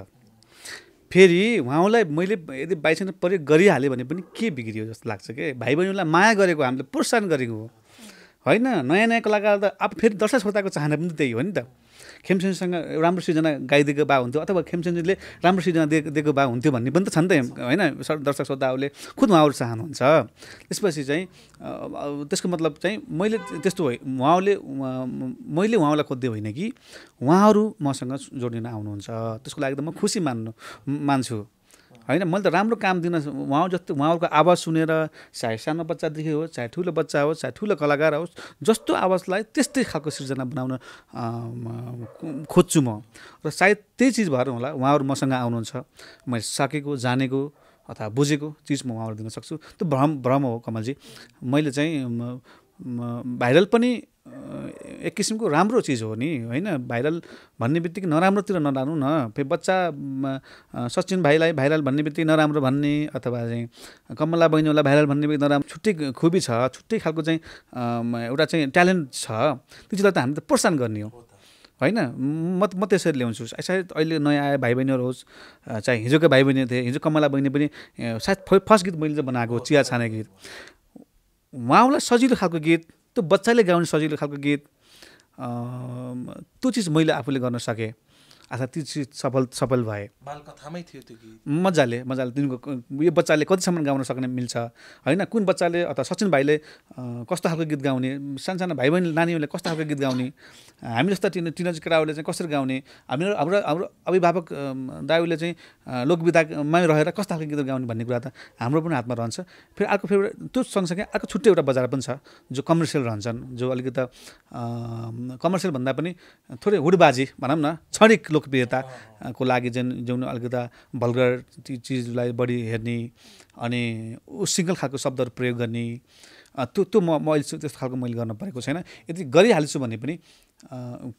फेरि उहाँलाई मैले यदि बाइचान्स प्रयोग गरिहालेँ भने पनि के बिग्रियो जस्तो लाग्छ कि भाइ बहिनीलाई माया गरेको हामीले प्रोत्साहन गरेको हो होइन नयाँ नयाँ कलाकार त अब फेरि दर्शक श्रोताको चाहना पनि त्यही हो नि त खेमसेनसँग राम्रो सिर्जना गाइदिएको भए हुन्थ्यो अथवा खेमसेनजीले राम्रो सिर्जना दिएको दिएको भए हुन्थ्यो भन्ने पनि त छ नि त होइन दर्शक श्रोताहरूले खुद उहाँहरू चाहनुहुन्छ त्यसपछि चाहिँ त्यसको मतलब चाहिँ मैले त्यस्तो उहाँहरूले मैले उहाँलाई खोज्दै होइन कि उहाँहरू मसँग जोडिन आउनुहुन्छ त्यसको लागि त म खुसी मान्नु मान्छु होइन मैले त राम्रो काम दिन उहाँ जस्तो उहाँहरूको आवाज सुनेर चाहे सानो बच्चादेखि होस् चाहे ठुलो बच्चा होस् चाहे ठुलो कलाकार होस् जस्तो आवाजलाई त्यस्तै खालको सिर्जना बनाउन खोज्छु म र सायद त्यही चिज भएर होला उहाँहरू मसँग आउनुहुन्छ मैले सकेको जानेको अथवा बुझेको चिज म उहाँहरू दिन सक्छु त्यो भ्रम भ्रम हो कमलजी मैले चाहिँ भाइरल पनि एक किसिमको राम्रो चिज हो नि होइन भाइरल भन्ने बित्तिकै नराम्रोतिर नलानु न फेरि बच्चा सचिन भाइलाई भाइरल भन्ने बित्तिकै नराम्रो भन्ने अथवा चाहिँ कमला बहिनीलाई भाइरल भन्ने बित्तिकै नराम्रो छुट्टै खुबी छ छुट्टै खालको चाहिँ एउटा चाहिँ ट्यालेन्ट छ त्यो चिजलाई त हामी त प्रोत्साहन गर्ने हो होइन म म त्यसरी ल्याउँछु सायद अहिले नयाँ आए भाइ बहिनीहरू होस् चाहे हिजोको भाइ बहिनी थिए हिजो कमला बहिनी पनि सायद फर्स्ट गीत मैले चाहिँ बनाएको चिया छाने गीत उहाँलाई सजिलो खालको गीत त्यो बच्चाले गाउने सजिलो खालको गीत त्यो चिज मैले आफूले गर्न सकेँ आशा त्यो चिज सफल सफल भए बालकथामै थियो त्यो गीत मजाले मजाले तिनको यो बच्चाले कतिसम्म गाउन सक्ने मिल्छ होइन कुन बच्चाले अथवा सचिन भाइले कस्तो खालको गीत गाउने सानसाना भाइ बहिनी नानीहरूले कस्तो खालको गीत गाउने हामी जस्ता टिन टिनज केटाहरूले चाहिँ कसरी गाउने हामी हाम्रो हाम्रो अभिभावक दायुले चाहिँ लोकविधामै रहेर कस्तो खालको गीत गाउने भन्ने कुरा त हाम्रो पनि हातमा रहन्छ फेरि अर्को फेरि त्यो सँगसँगै अर्को छुट्टै एउटा बजार पनि छ जो कमर्सियल रहन्छन् जो अलिकति कमर्सियल भन्दा पनि थोरै हुडबाजी भनौँ न क्षणिक लोकप्रियताको लागि जुन जुन अलिकति भल्गर चिजलाई बढी हेर्ने अनि ऊ सिङ्गल खालको शब्दहरू प्रयोग गर्ने त्यो त्यो म मैले अहिले त्यस्तो खालको मैले गर्न परेको छैन यदि गरिहाल्छु भने पनि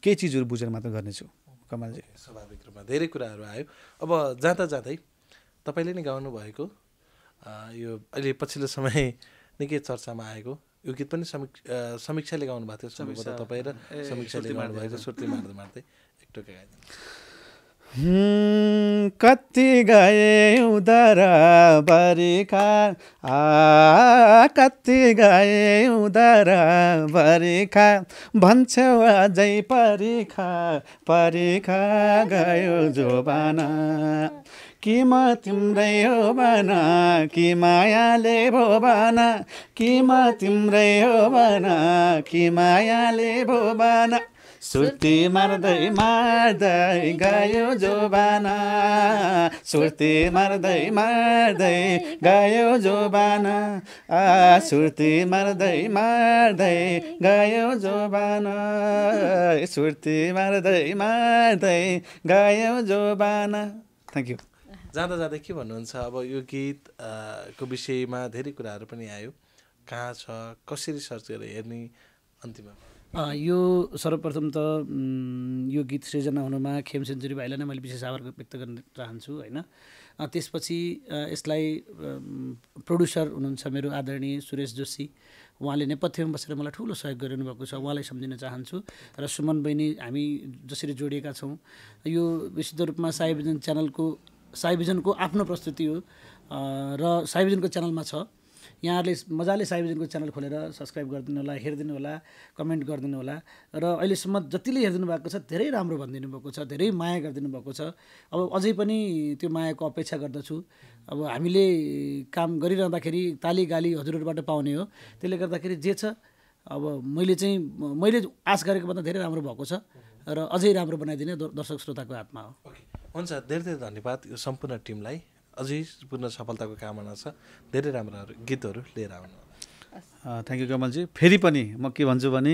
केही चिजहरू बुझेर मात्र गर्नेछु कमालजी स्वाभाविक रूपमा धेरै कुराहरू आयो अब जाँदा जाँदै तपाईँले नै गाउनु भएको यो अहिले पछिल्लो समय निकै चर्चामा आएको यो गीत पनि समीक्षा समीक्षाले गाउनु भएको थियो तपाईँ र समीक्षाले गाउनु भएको सुर्ती मार्दै मार्दै कति गए उदर बरिखा आ कति गए उदर बरिखा भन्छौ अझै परिखा परिखा गयो जोबाना कि म तिम्रै हो भन कि मायाले भो बना कि म तिम्रै हो भन कि मायाले भो भना सुर्ती मार्दै मार्दै गयो जोबाना सुर्ती मार्दै मार्दै गयो जोबाना आ सुर्ती मार्दै मार्दै गयो जोबाना सुर्ती मार्दै मार्दै गयो जोबाना थ्याङ्क यू जाँदा जाँदा के भन्नुहुन्छ अब यो गीतको विषयमा धेरै कुराहरू पनि आयो कहाँ छ कसरी सर्च गरेर हेर्ने अन्तिममा यो सर्वप्रथम त यो गीत सृजना हुनुमा खेम सेन्चुरी भाइलाई नै मैले विशेष आभार व्यक्त गर्न चाहन्छु होइन त्यसपछि यसलाई प्रड्युसर हुनुहुन्छ मेरो आदरणीय सुरेश जोशी उहाँले नेपथ्यमा बसेर मलाई ठुलो सहयोग गरिरहनु भएको छ उहाँलाई सम्झिन चाहन्छु र सुमन बहिनी हामी जसरी जोडिएका छौँ यो विशुद्ध रूपमा साईभिजन च्यानलको साईभिजनको आफ्नो प्रस्तुति हो र साईभिजनको च्यानलमा छ यहाँहरूले मजाले साइबजनको च्यानल खोलेर सब्सक्राइब गरिदिनु होला हेरिदिनु होला कमेन्ट गरिदिनु होला र अहिलेसम्म जतिले हेरिदिनु भएको छ धेरै राम्रो भनिदिनु भएको छ धेरै माया गरिदिनु भएको छ अब अझै पनि त्यो मायाको अपेक्षा गर्दछु अब हामीले काम गरिरहँदाखेरि ताली गाली हजुरहरूबाट पाउने हो त्यसले गर्दाखेरि जे छ अब मैले चाहिँ मैले आश गरेको भन्दा धेरै राम्रो भएको छ र अझै राम्रो बनाइदिने दर्शक श्रोताको हातमा हो हुन्छ धेरै धेरै धन्यवाद यो सम्पूर्ण टिमलाई अझै पूर्ण सफलताको कामना छ धेरै राम्रा गीतहरू लिएर आउनु थ्याङ्क यू कमलजी फेरि पनि म के भन्छु भने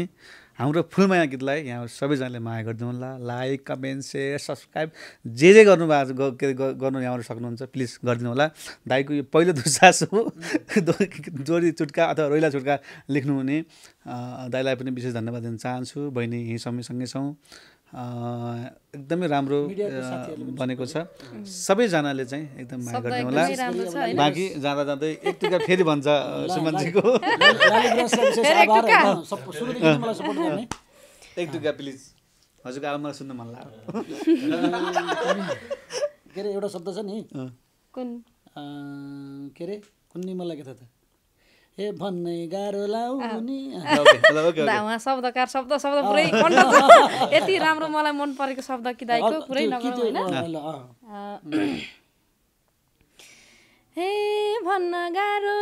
हाम्रो फुलमाया गीतलाई यहाँ सबैजनाले माया गरिदिनुहोला लाइक कमेन्ट सेयर सब्सक्राइब जे जे गर्नुभएको के अरे गर्नु यहाँबाट सक्नुहुन्छ प्लिज गरिदिनु होला दाईको यो पहिलो दुस्सास हो जोडी चुट्का अथवा रोइला चुट्का लेख्नुहुने दाईलाई पनि विशेष धन्यवाद दिन चाहन्छु बहिनी यहीँ सँगै छौँ एकदमै राम्रो बनेको छ सबैजनाले चाहिँ एकदम माया गर्ने होला बाँकी जाँदा जाँदै एक टिका फेरि भन्छ सुमनजीको एक टुका प्लिज हजुरको आमा मलाई सुन्नु मन लाग्यो के अरे एउटा शब्द छ नि कुन के अरे नि मलाई के त शब्दकार शब्द शब्द पुरै यति राम्रो मलाई मन परेको शब्द कि पुरै नगरौँ हे भन्न गाह्रो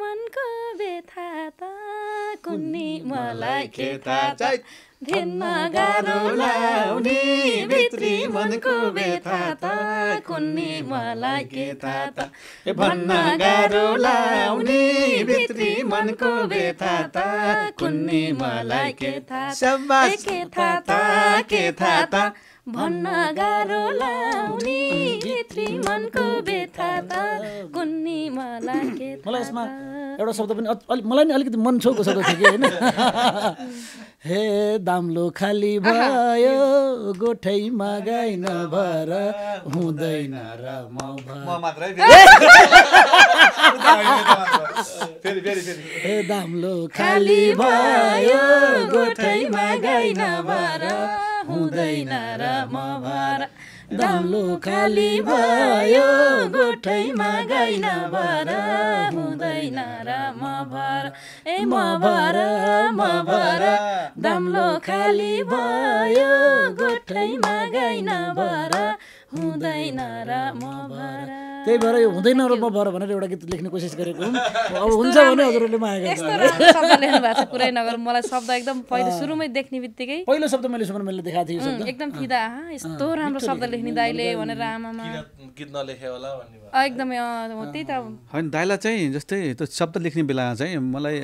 मनको त मलाई भित्री मनको व्यथा त कुन्नी मलाई के थाहा त भन्न गाह्रो लाउने भित्री मनको व्यथा त कुन्नी मलाई के थाहा के थाहा के थाहा भन्न गाह्रो लाउने भित्री मनको व्यथा त कुन्नी मलाई के मलाई यसमा एउटा शब्द पनि अलिक मलाई नि अलिकति मन छोएको शब्द थियो कि होइन हे दाम्लो खाली भयो गोठैमा गाई नभएर हुँदैन र म हे दाम्लो खाली भयो गोठैमा गाई नभएर हुँदैन र म भएर दाम्लो खाली भयो गोठैमा गाइन भर हुँदैन र म भर ए म भर म भर दम्लो खाली भयो गोठैमा गाइन भर हुँदैन र म भर त्यही भएर यो हुँदैन र म भएर भनेर एउटा गीत लेख्ने कोसिस गरेको अब हुन्छ भने हजुरहरूले माया नगर मलाई शब्द एकदम पहिलो सुरुमै देख्ने बित्तिकै पहिलो शब्द मैले सुमन मैले देखाएको थिएँ एकदम फिदा यस्तो राम्रो शब्द लेख्ने दाइले भनेर आमामा गीत नलेखे होला एकदमै त्यही त होइन दाइलाई चाहिँ जस्तै त्यो शब्द लेख्ने बेला चाहिँ मलाई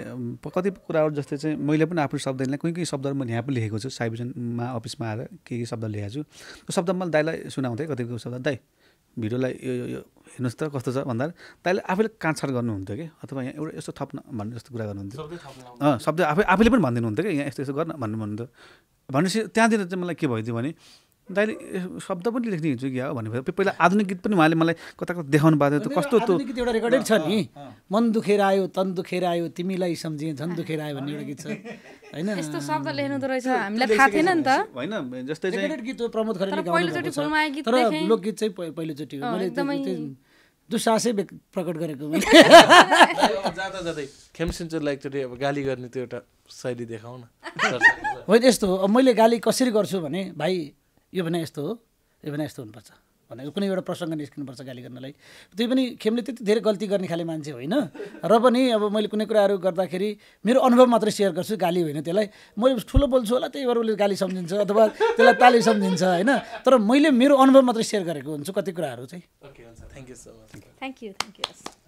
कति कुराहरू जस्तै चाहिँ मैले पनि आफ्नो शब्दहरूलाई कोही कोही शब्दहरू मैले यहाँ पनि लेखेको छु साइबिजनमा अफिसमा आएर के के शब्द लेखेको छु त्यो शब्द मैले दाइलाई सुनाउँथेँ कतिको शब्द दाइ भिडियोलाई यो यो हेर्नुहोस् त कस्तो छ भन्दा तैँले आफैले काँछार गर्नुहुन्थ्यो कि अथवा यहाँ एउटा यस्तो थप्न भन्ने जस्तो कुरा गर्नुहुन्थ्यो अँ शब्द आफै आफैले पनि भनिदिनु हुन्थ्यो कि यहाँ यस्तो यस्तो गर्न भन्नु भन्नुहुन्थ्यो भनेपछि त्यहाँनिर चाहिँ मलाई के भइदियो भने दाइले शब्द पनि लेख्ने हिँड्छु क्या हो भनेपछि पहिला आधुनिक गीत पनि उहाँले मलाई कता कता देखाउनु भएको थियो कस्तो त्यो गीत एउटा रेकर्डेड छ नि मन दुखेर आयो तन दुखेर आयो तिमीलाई सम्झिए झन् दुखेर आयो भन्ने एउटा गीत छ होइन यस्तो शब्द लेख्नु त रहेछ हामीलाई थाहा थिएन नि त होइन जस्तै रेकर्डेड गीत हो प्रमोद खरेलले गाउनु तर लोकगीत चाहिँ पहिलोचोटि हो मैले दुस्साहसै प्रकट गरेको मैले जाँदा जाँदै खेमसेन्चरलाई एकचोटि अब गाली गर्ने त्यो एउटा शैली देखाउन होइन यस्तो हो मैले गाली कसरी गर्छु भने भाइ यो भने यस्तो हो यो भने यस्तो हुनुपर्छ भनेर कुनै एउटा प्रसङ्ग निस्किनुपर्छ गाली गर्नलाई त्यही पनि खेमले त्यति धेरै गल्ती गर्ने खाले मान्छे होइन र पनि अब मैले कुनै कुराहरू गर्दाखेरि मेरो अनुभव मात्रै सेयर गर्छु गाली होइन त्यसलाई म ठुलो बोल्छु होला त्यही भएर उसले गाली सम्झिन्छ अथवा त्यसलाई ताली सम्झिन्छ होइन तर मैले मेरो अनुभव मात्रै सेयर गरेको हुन्छु कति कुराहरू चाहिँ thank you so much thank you thank you